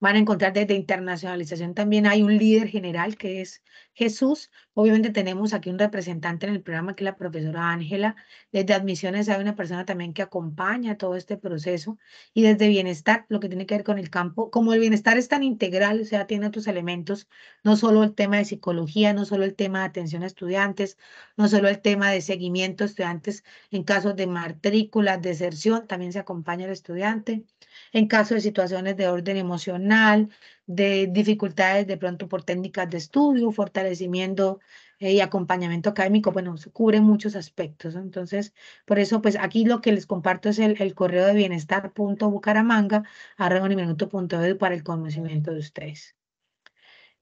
van a encontrar desde internacionalización también hay un líder general que es Jesús. Obviamente tenemos aquí un representante en el programa que es la profesora Ángela. Desde admisiones hay una persona también que acompaña todo este proceso y desde bienestar, lo que tiene que ver con el campo, como el bienestar es tan integral, o sea, tiene otros elementos, no solo el tema de psicología, no solo el tema de atención a estudiantes, no solo el tema de seguimiento a estudiantes en casos de matrícula, deserción, también se acompaña al estudiante en caso de situaciones de orden emocional, de dificultades de pronto por técnicas de estudio, fortalecimiento eh, y acompañamiento académico, bueno, se cubre muchos aspectos. Entonces, por eso, pues aquí lo que les comparto es el, correo de bienestar.bucaramanga para el conocimiento de ustedes.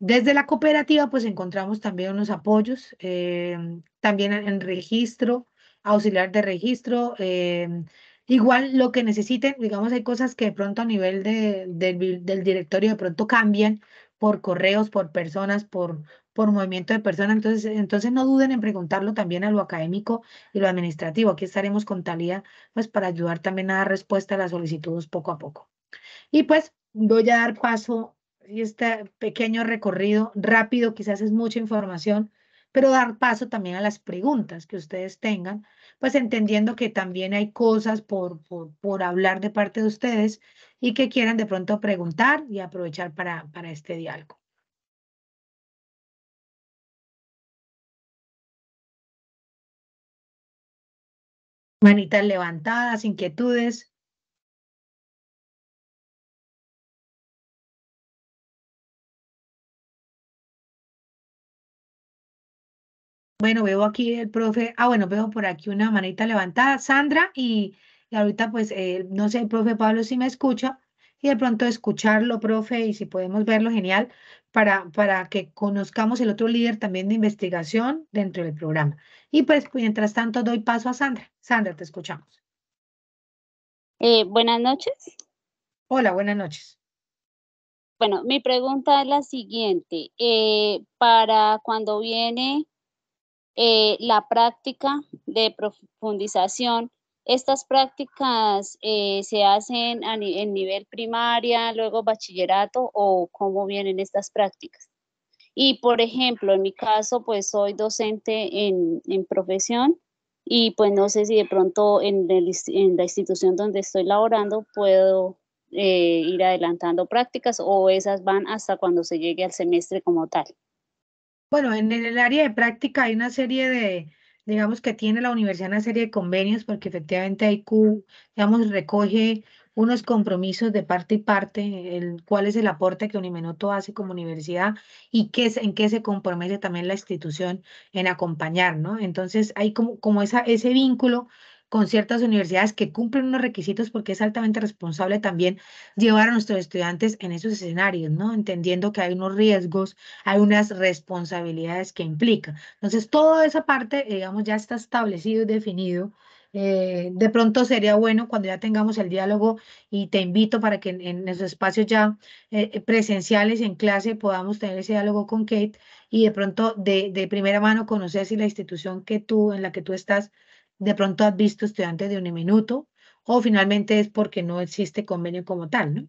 Desde la cooperativa, pues encontramos también unos apoyos, eh, también en registro, auxiliar de registro, eh, Igual lo que necesiten, digamos, hay cosas que de pronto a nivel del directorio de pronto cambian por correos, por personas, por, por movimiento de personas. Entonces, entonces no duden en preguntarlo también a lo académico y lo administrativo. Aquí estaremos con Talía pues, para ayudar también a dar respuesta a las solicitudes poco a poco. Y pues voy a dar paso y este pequeño recorrido rápido, quizás es mucha información, pero dar paso también a las preguntas que ustedes tengan pues entendiendo que también hay cosas por, por, hablar de parte de ustedes y que quieran de pronto preguntar y aprovechar para, para este diálogo. Manitas levantadas, inquietudes. Bueno, veo aquí el profe, ah, bueno, veo por aquí una manita levantada, Sandra, y, ahorita pues, eh, no sé, profe Pablo si me escucha, y de pronto escucharlo, profe, y si podemos verlo, genial, para, para que conozcamos el otro líder también de investigación dentro del programa. Y pues, mientras tanto, doy paso a Sandra. Sandra, te escuchamos. Eh, buenas noches. Hola, buenas noches. Bueno, mi pregunta es la siguiente. Eh, para cuando viene eh, la práctica de profundización. Estas prácticas eh, se hacen en nivel primaria, luego bachillerato o cómo vienen estas prácticas. Y por ejemplo, en mi caso, pues soy docente en, profesión y pues no sé si de pronto en, la institución donde estoy laborando puedo eh, ir adelantando prácticas o esas van hasta cuando se llegue al semestre como tal. Bueno, en el área de práctica hay una serie de, digamos que tiene la universidad una serie de convenios porque efectivamente que, digamos, recoge unos compromisos de parte y parte, el, cuál es el aporte que Unimenoto hace como universidad y qué es, en qué se compromete también la institución en acompañar, ¿no? Entonces hay como, como esa, ese vínculo con ciertas universidades que cumplen unos requisitos porque es altamente responsable también llevar a nuestros estudiantes en esos escenarios, ¿no? Entendiendo que hay unos riesgos, hay unas responsabilidades que implica. Entonces, toda esa parte, eh, digamos, ya está establecido y definido. Eh, de pronto sería bueno cuando ya tengamos el diálogo y te invito para que en, esos espacios ya eh, presenciales en clase podamos tener ese diálogo con Kate y de pronto de, de primera mano conocer si la institución que tú, en la que tú estás de pronto has visto estudiantes de un minuto o finalmente es porque no existe convenio como tal, ¿no?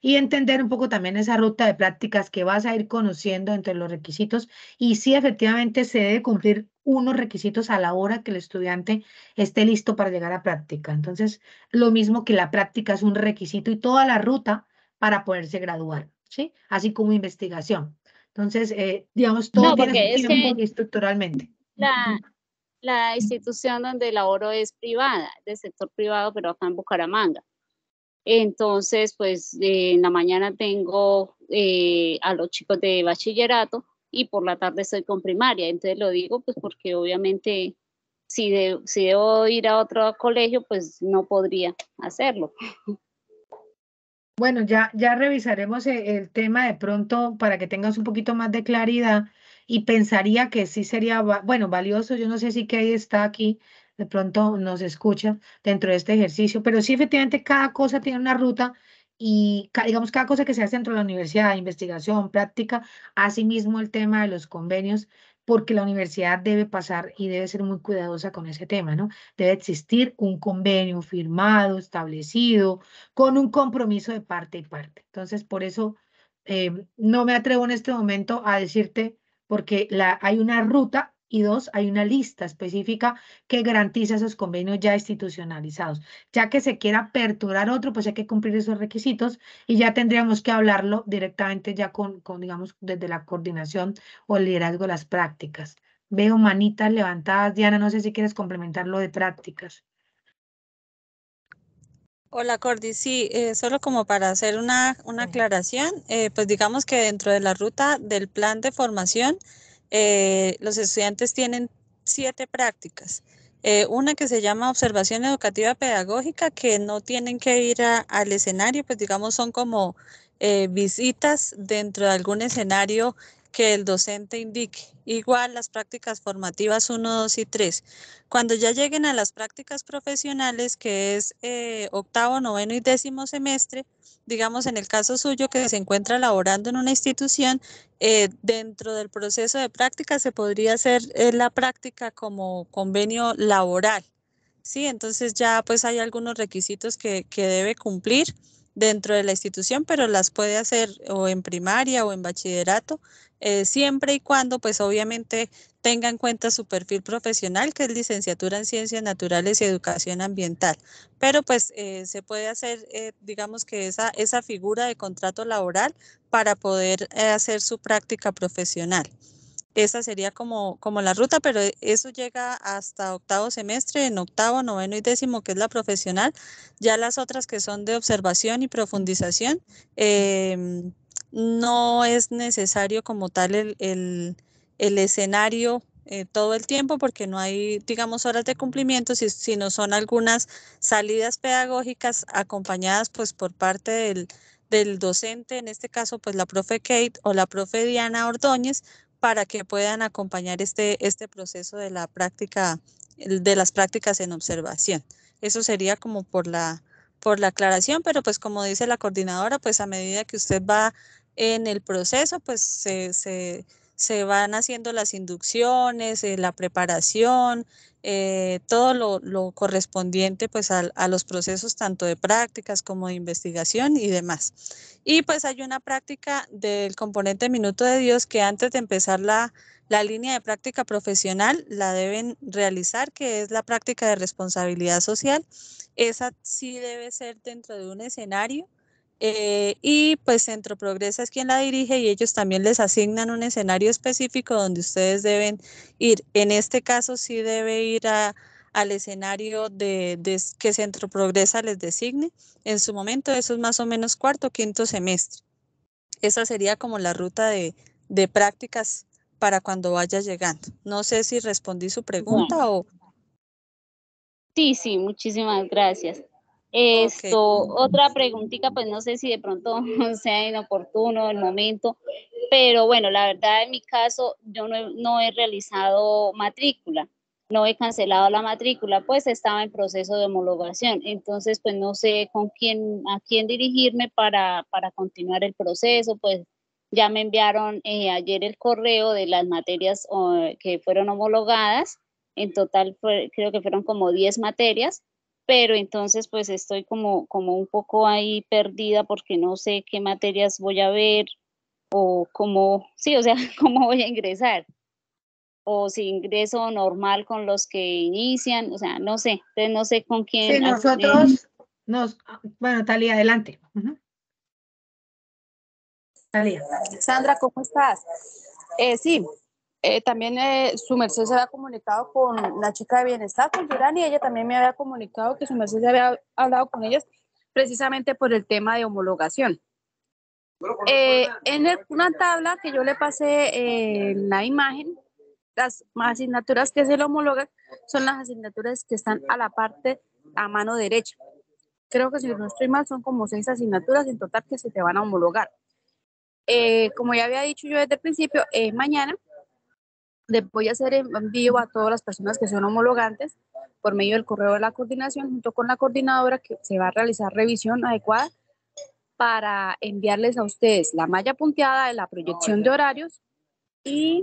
Y entender un poco también esa ruta de prácticas que vas a ir conociendo entre los requisitos y si efectivamente se debe cumplir unos requisitos a la hora que el estudiante esté listo para llegar a práctica. Entonces, lo mismo que la práctica es un requisito y toda la ruta para poderse graduar, ¿sí? Así como investigación. Entonces, eh, digamos, todo tiene estructuralmente la institución donde laboro es privada, del sector privado, pero acá en Bucaramanga. Entonces, pues eh, en la mañana tengo eh, a los chicos de bachillerato y por la tarde estoy con primaria. Entonces lo digo pues porque obviamente si, si debo ir a otro colegio, pues no podría hacerlo. Bueno, ya, ya revisaremos el, eh, el tema de pronto para que tengas un poquito más de claridad y pensaría que sí sería, bueno, valioso, yo no sé si ahí está aquí, de pronto nos escucha dentro de este ejercicio, pero sí efectivamente cada cosa tiene una ruta y digamos cada cosa que se hace dentro de la universidad, investigación, práctica, asimismo el tema de los convenios, porque la universidad debe pasar y debe ser muy cuidadosa con ese tema, ¿no? Debe existir un convenio firmado, establecido, con un compromiso de parte y parte. Entonces, por eso eh, no me atrevo en este momento a decirte porque la, hay una ruta y dos, hay una lista específica que garantiza esos convenios ya institucionalizados. Ya que se quiera aperturar otro, pues hay que cumplir esos requisitos y ya tendríamos que hablarlo directamente ya con, con digamos, desde la coordinación o el liderazgo de las prácticas. Veo manitas levantadas. Diana, no sé si quieres complementar lo de prácticas. Hola Cordy, sí, eh, solo como para hacer una, una aclaración, eh, pues digamos que dentro de la ruta del plan de formación, eh, los estudiantes tienen siete prácticas. una que se llama observación educativa pedagógica, que no tienen que ir al escenario, pues digamos son como visitas dentro de algún escenario que el docente indique. Igual las prácticas formativas 1, 2 y 3. Cuando ya lleguen a las prácticas profesionales, que es eh, octavo, noveno y décimo semestre, digamos en el caso suyo que se encuentra laborando en una institución, eh, dentro del proceso de práctica se podría hacer eh, la práctica como convenio laboral. Sí, entonces ya pues hay algunos requisitos que debe cumplir dentro de la institución, pero las puede hacer o en primaria o en bachillerato, eh, siempre y cuando, pues obviamente, tenga en cuenta su perfil profesional, que es licenciatura en ciencias naturales y educación ambiental. Pero pues eh, se puede hacer, eh, digamos que esa figura de contrato laboral para poder hacer su práctica profesional esa sería como, como la ruta, pero e, eso llega hasta octavo semestre, en octavo, noveno y décimo, que es la profesional. Ya las otras que son de observación y profundización, em, no es necesario como tal el, escenario eh, todo el tiempo porque no hay, digamos, horas de cumplimiento, sino son algunas salidas pedagógicas acompañadas pues por parte del, del docente, en este caso pues la profe Kate o la profe Diana Ordóñez, para que puedan acompañar este, este proceso de la práctica, de las prácticas en observación. Eso sería como por la, por la aclaración, pero pues como dice la coordinadora, pues a medida que usted va en el proceso, pues se, se se van haciendo las inducciones, eh, la preparación, eh, todo lo, correspondiente pues a, los procesos tanto de prácticas como de investigación y demás. Y pues hay una práctica del componente Minuto de Dios que antes de empezar la, la línea de práctica profesional la deben realizar, que es la práctica de responsabilidad social. Esa sí debe ser dentro de un escenario eh, y pues Centro Progresa es quien la dirige y ellos también les asignan un escenario específico donde ustedes deben ir. En este caso sí debe ir al escenario de, que Centro Progresa les designe. En su momento eso es más o menos cuarto, o quinto semestre. Esa sería como la ruta de, prácticas para cuando vaya llegando. No sé si respondí su pregunta o... Sí, sí, muchísimas gracias. Esto, otra preguntita, pues no sé si de pronto <laughs> sea inoportuno el momento, pero bueno, la verdad en mi caso yo no he, realizado matrícula, no he cancelado la matrícula, pues estaba en proceso de homologación, entonces pues no sé con quién, a quién dirigirme para, continuar el proceso, pues ya me enviaron eh, ayer el correo de las materias eh, que fueron homologadas, en total creo que fueron como 10 materias, pero entonces pues estoy como, como un poco ahí perdida porque no sé qué materias voy a ver o cómo, <laughs> sí, o sea, <laughs> cómo voy a ingresar o si ingreso normal con los que inician, o sea, no sé, entonces no sé con quién. Sí, nosotros, nos, ah, bueno, Talía, adelante. Talia Sandra, ¿cómo estás? Eh, sí, eh, también eh, su merced se había comunicado con la chica de bienestar, con Durán, y ella también me había comunicado que su merced se había hablado con ellas precisamente por el tema de homologación. Eh, en una tabla que yo le pasé en la imagen, las asignaturas que se le homologan son las asignaturas que están a la parte a mano derecha. Creo que si no estoy mal, son como seis asignaturas en total que se te van a homologar. como ya había dicho yo desde el principio, mañana le voy a hacer en vivo a todas las personas que son homologantes por medio del correo de la coordinación junto con la coordinadora que se va a realizar revisión adecuada para enviarles a ustedes la malla punteada de la proyección de horarios y,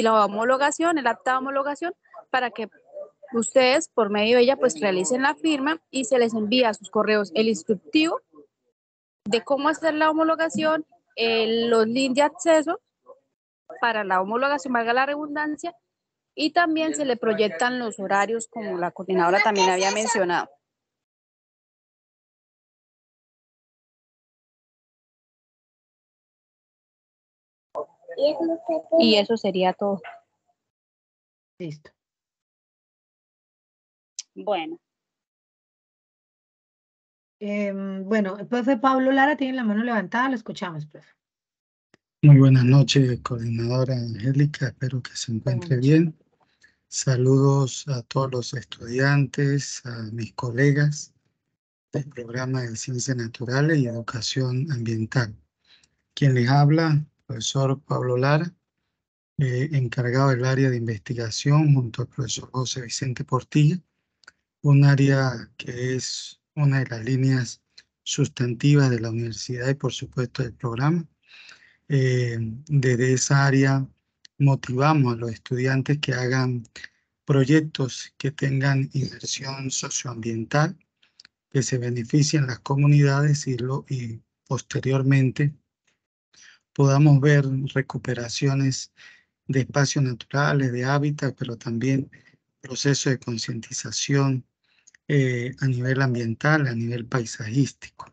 la homologación, el acta de homologación, para que ustedes por medio de ella pues realicen la firma y se les envía a sus correos el instructivo de cómo hacer la homologación, los links de acceso para la homologación, valga la redundancia, y también se le proyectan los horarios como la coordinadora también había mencionado. Y eso sería todo. Listo. Bueno. Em, bueno, el profe Pablo Lara tiene la mano levantada, lo escuchamos, profe. Muy buenas noches, coordinadora Angélica. Espero que se encuentre bien. Saludos a todos los estudiantes, a mis colegas del programa de Ciencias Naturales y Educación Ambiental. Quien les habla, profesor Pablo Lara, eh, encargado del área de investigación junto al profesor José Vicente Portilla, un área que es una de las líneas sustantivas de la universidad y por supuesto del programa eh, desde esa área motivamos a los estudiantes que hagan proyectos que tengan inversión socioambiental, que se beneficien las comunidades y, y posteriormente podamos ver recuperaciones de espacios naturales, de hábitat, pero también procesos de concientización eh, a nivel ambiental, a nivel paisajístico.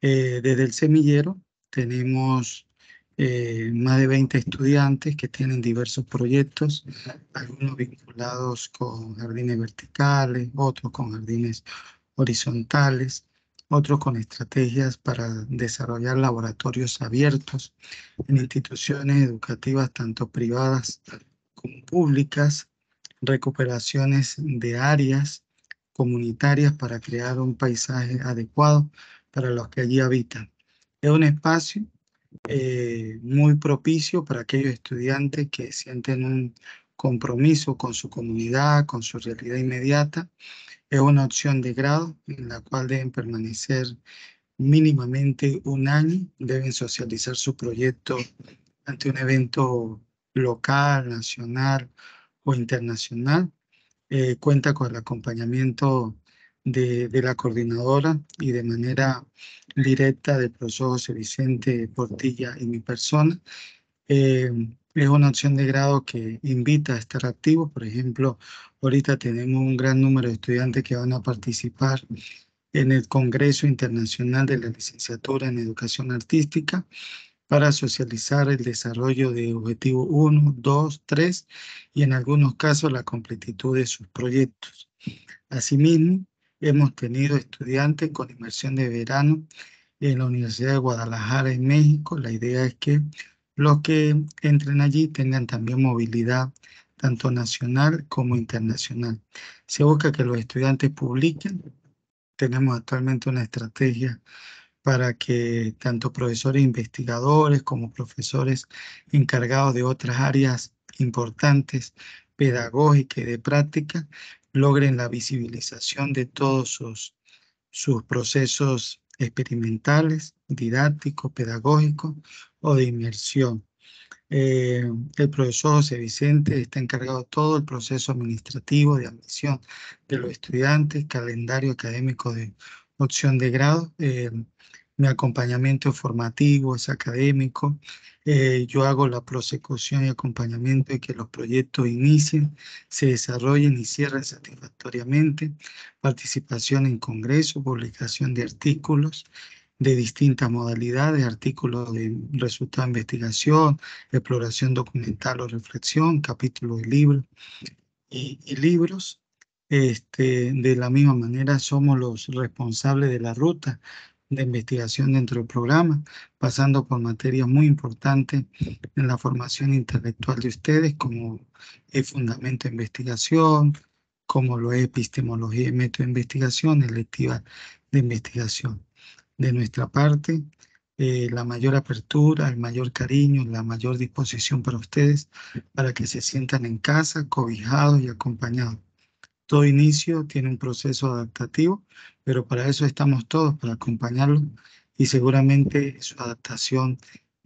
Eh, desde el semillero tenemos eh, más de 20 estudiantes que tienen diversos proyectos, algunos vinculados con jardines verticales, otros con jardines horizontales, otros con estrategias para desarrollar laboratorios abiertos en instituciones educativas tanto privadas como públicas, recuperaciones de áreas comunitarias para crear un paisaje adecuado para los que allí habitan. Es un espacio eh, muy propicio para aquellos estudiantes que sienten un compromiso con su comunidad, con su realidad inmediata. Es una opción de grado en la cual deben permanecer mínimamente un año, deben socializar su proyecto ante un evento local, nacional o internacional. Eh, cuenta con el acompañamiento de, la coordinadora y de manera directa del profesor José Vicente Portilla y mi persona. Eh, es una opción de grado que invita a estar activo. Por ejemplo, ahorita tenemos un gran número de estudiantes que van a participar en el Congreso Internacional de la Licenciatura en Educación Artística para socializar el desarrollo de objetivos 1, 2, 3 y en algunos casos la completitud de sus proyectos. Asimismo, Hemos tenido estudiantes con inmersión de verano en la Universidad de Guadalajara en México. La idea es que los que entren allí tengan también movilidad tanto nacional como internacional. Se busca que los estudiantes publiquen. Tenemos actualmente una estrategia para que tanto profesores investigadores como profesores encargados de otras áreas importantes pedagógicas y de práctica logren la visibilización de todos sus, sus procesos experimentales, didácticos, pedagógicos o de inmersión. Eh, el profesor José Vicente está encargado de todo el proceso administrativo de admisión de los estudiantes, calendario académico de opción de grado, eh, mi acompañamiento formativo, es académico. Eh, yo hago la prosecución y acompañamiento de que los proyectos inicien, se desarrollen y cierren satisfactoriamente. Participación en congresos, publicación de artículos de distintas modalidades, artículos de resultado de investigación, exploración documental o reflexión, capítulos de libros y, libros. Este, de la misma manera somos los responsables de la ruta de investigación dentro del programa, pasando por materias muy importantes en la formación intelectual de ustedes, como el fundamento de investigación, como lo es epistemología y método de investigación, electiva de investigación. De nuestra parte, eh, la mayor apertura, el mayor cariño, la mayor disposición para ustedes, para que se sientan en casa, cobijados y acompañados. Todo inicio tiene un proceso adaptativo, pero para eso estamos todos, para acompañarlo y seguramente su adaptación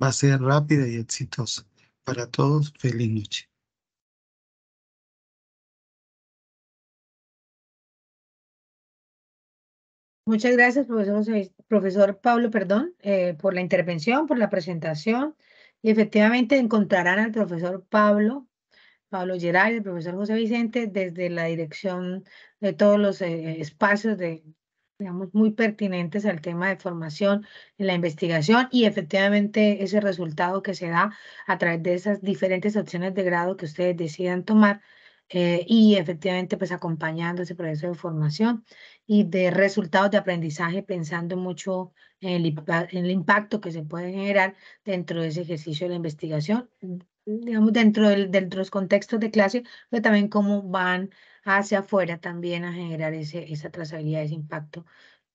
va a ser rápida y exitosa. Para todos, feliz noche. Muchas gracias, profesor, Pablo, perdón, eh, por la intervención, por la presentación. Y efectivamente encontrarán al profesor Pablo Pablo Gerard el profesor José Vicente desde la dirección de todos los eh, eh, espacios de, digamos, muy pertinentes al tema de formación en la investigación y efectivamente ese resultado que se da a través de esas diferentes opciones de grado que ustedes decidan tomar eh, y efectivamente pues acompañando ese proceso de formación y de resultados de aprendizaje pensando mucho en el impacto que se puede generar dentro de ese ejercicio de la investigación digamos, dentro, de los contextos de clase, pero también cómo van hacia afuera también a generar ese, esa trazabilidad, ese impacto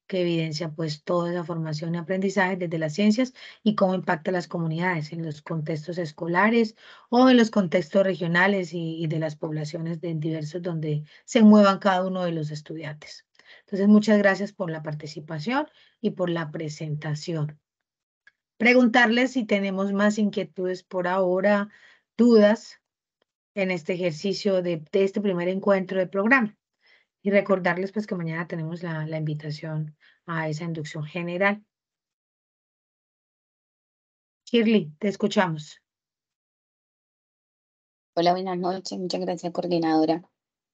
que evidencia pues toda esa formación y aprendizaje desde las ciencias y cómo impacta a las comunidades en los contextos escolares o en los contextos regionales y, y de las poblaciones de diversos donde se muevan cada uno de los estudiantes. Entonces, muchas gracias por la participación y por la presentación preguntarles si tenemos más inquietudes por ahora, dudas en este ejercicio de, este primer encuentro de programa. Y recordarles pues que mañana tenemos la, invitación a esa inducción general. Shirley, te escuchamos. Hola, buenas noches. Muchas gracias, coordinadora.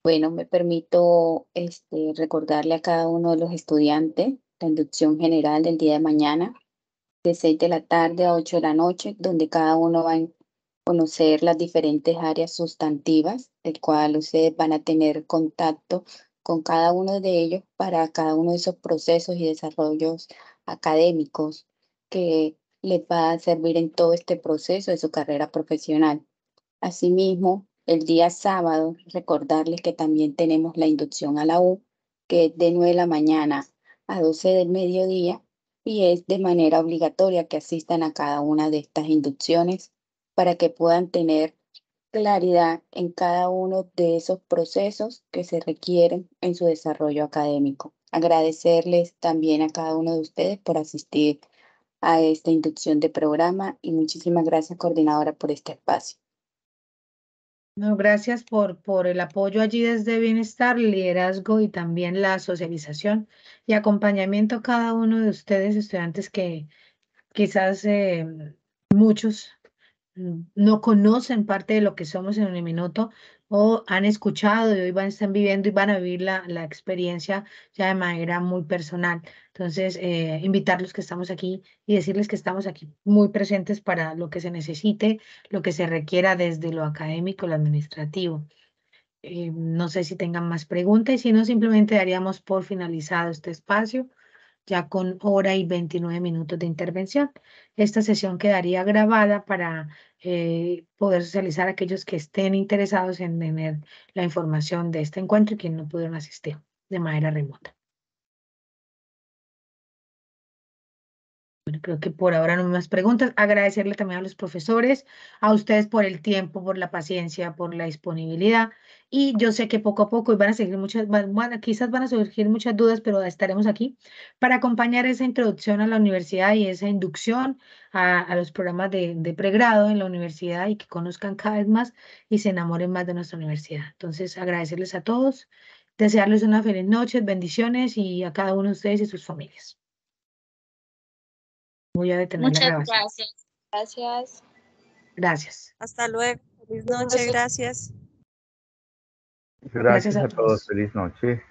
Bueno, me permito este, recordarle a cada uno de los estudiantes la inducción general del día de mañana de 6 de la tarde a 8 de la noche, donde cada uno va a conocer las diferentes áreas sustantivas, el cual ustedes van a tener contacto con cada uno de ellos para cada uno de esos procesos y desarrollos académicos que les va a servir en todo este proceso de su carrera profesional. Asimismo, el día sábado, recordarles que también tenemos la inducción a la U, que es de 9 de la mañana a 12 del mediodía y es de manera obligatoria que asistan a cada una de estas inducciones para que puedan tener claridad en cada uno de esos procesos que se requieren en su desarrollo académico. Agradecerles también a cada uno de ustedes por asistir a esta inducción de programa y muchísimas gracias coordinadora por este espacio. No, gracias por, por el apoyo allí desde Bienestar, Liderazgo y también la socialización y acompañamiento a cada uno de ustedes, estudiantes que quizás eh, muchos no conocen parte de lo que somos en un minuto o han escuchado y hoy van, están viviendo y van a vivir la, experiencia ya de manera muy personal. Entonces, eh, invitarlos que estamos aquí y decirles que estamos aquí muy presentes para lo que se necesite, lo que se requiera desde lo académico, lo administrativo. Eh, no sé si tengan más preguntas y si no, simplemente daríamos por finalizado este espacio ya con hora y 29 minutos de intervención. Esta sesión quedaría grabada para eh, poder socializar a aquellos que estén interesados en tener la información de este encuentro y quienes no pudieron asistir de manera remota. creo que por ahora no hay más preguntas. Agradecerle también a los profesores, a ustedes por el tiempo, por la paciencia, por la disponibilidad. Y yo sé que poco a poco van a seguir muchas, quizás van a surgir muchas dudas, pero estaremos aquí para acompañar esa introducción a la universidad y esa inducción a, los programas de, de pregrado en la universidad y que conozcan cada vez más y se enamoren más de nuestra universidad. Entonces, agradecerles a todos, desearles una feliz noche, bendiciones y a cada uno de ustedes y sus familias. Voy a Muchas gracias. Gracias. Gracias. Hasta luego. Feliz noche. Gracias. Gracias, a todos. Feliz noche.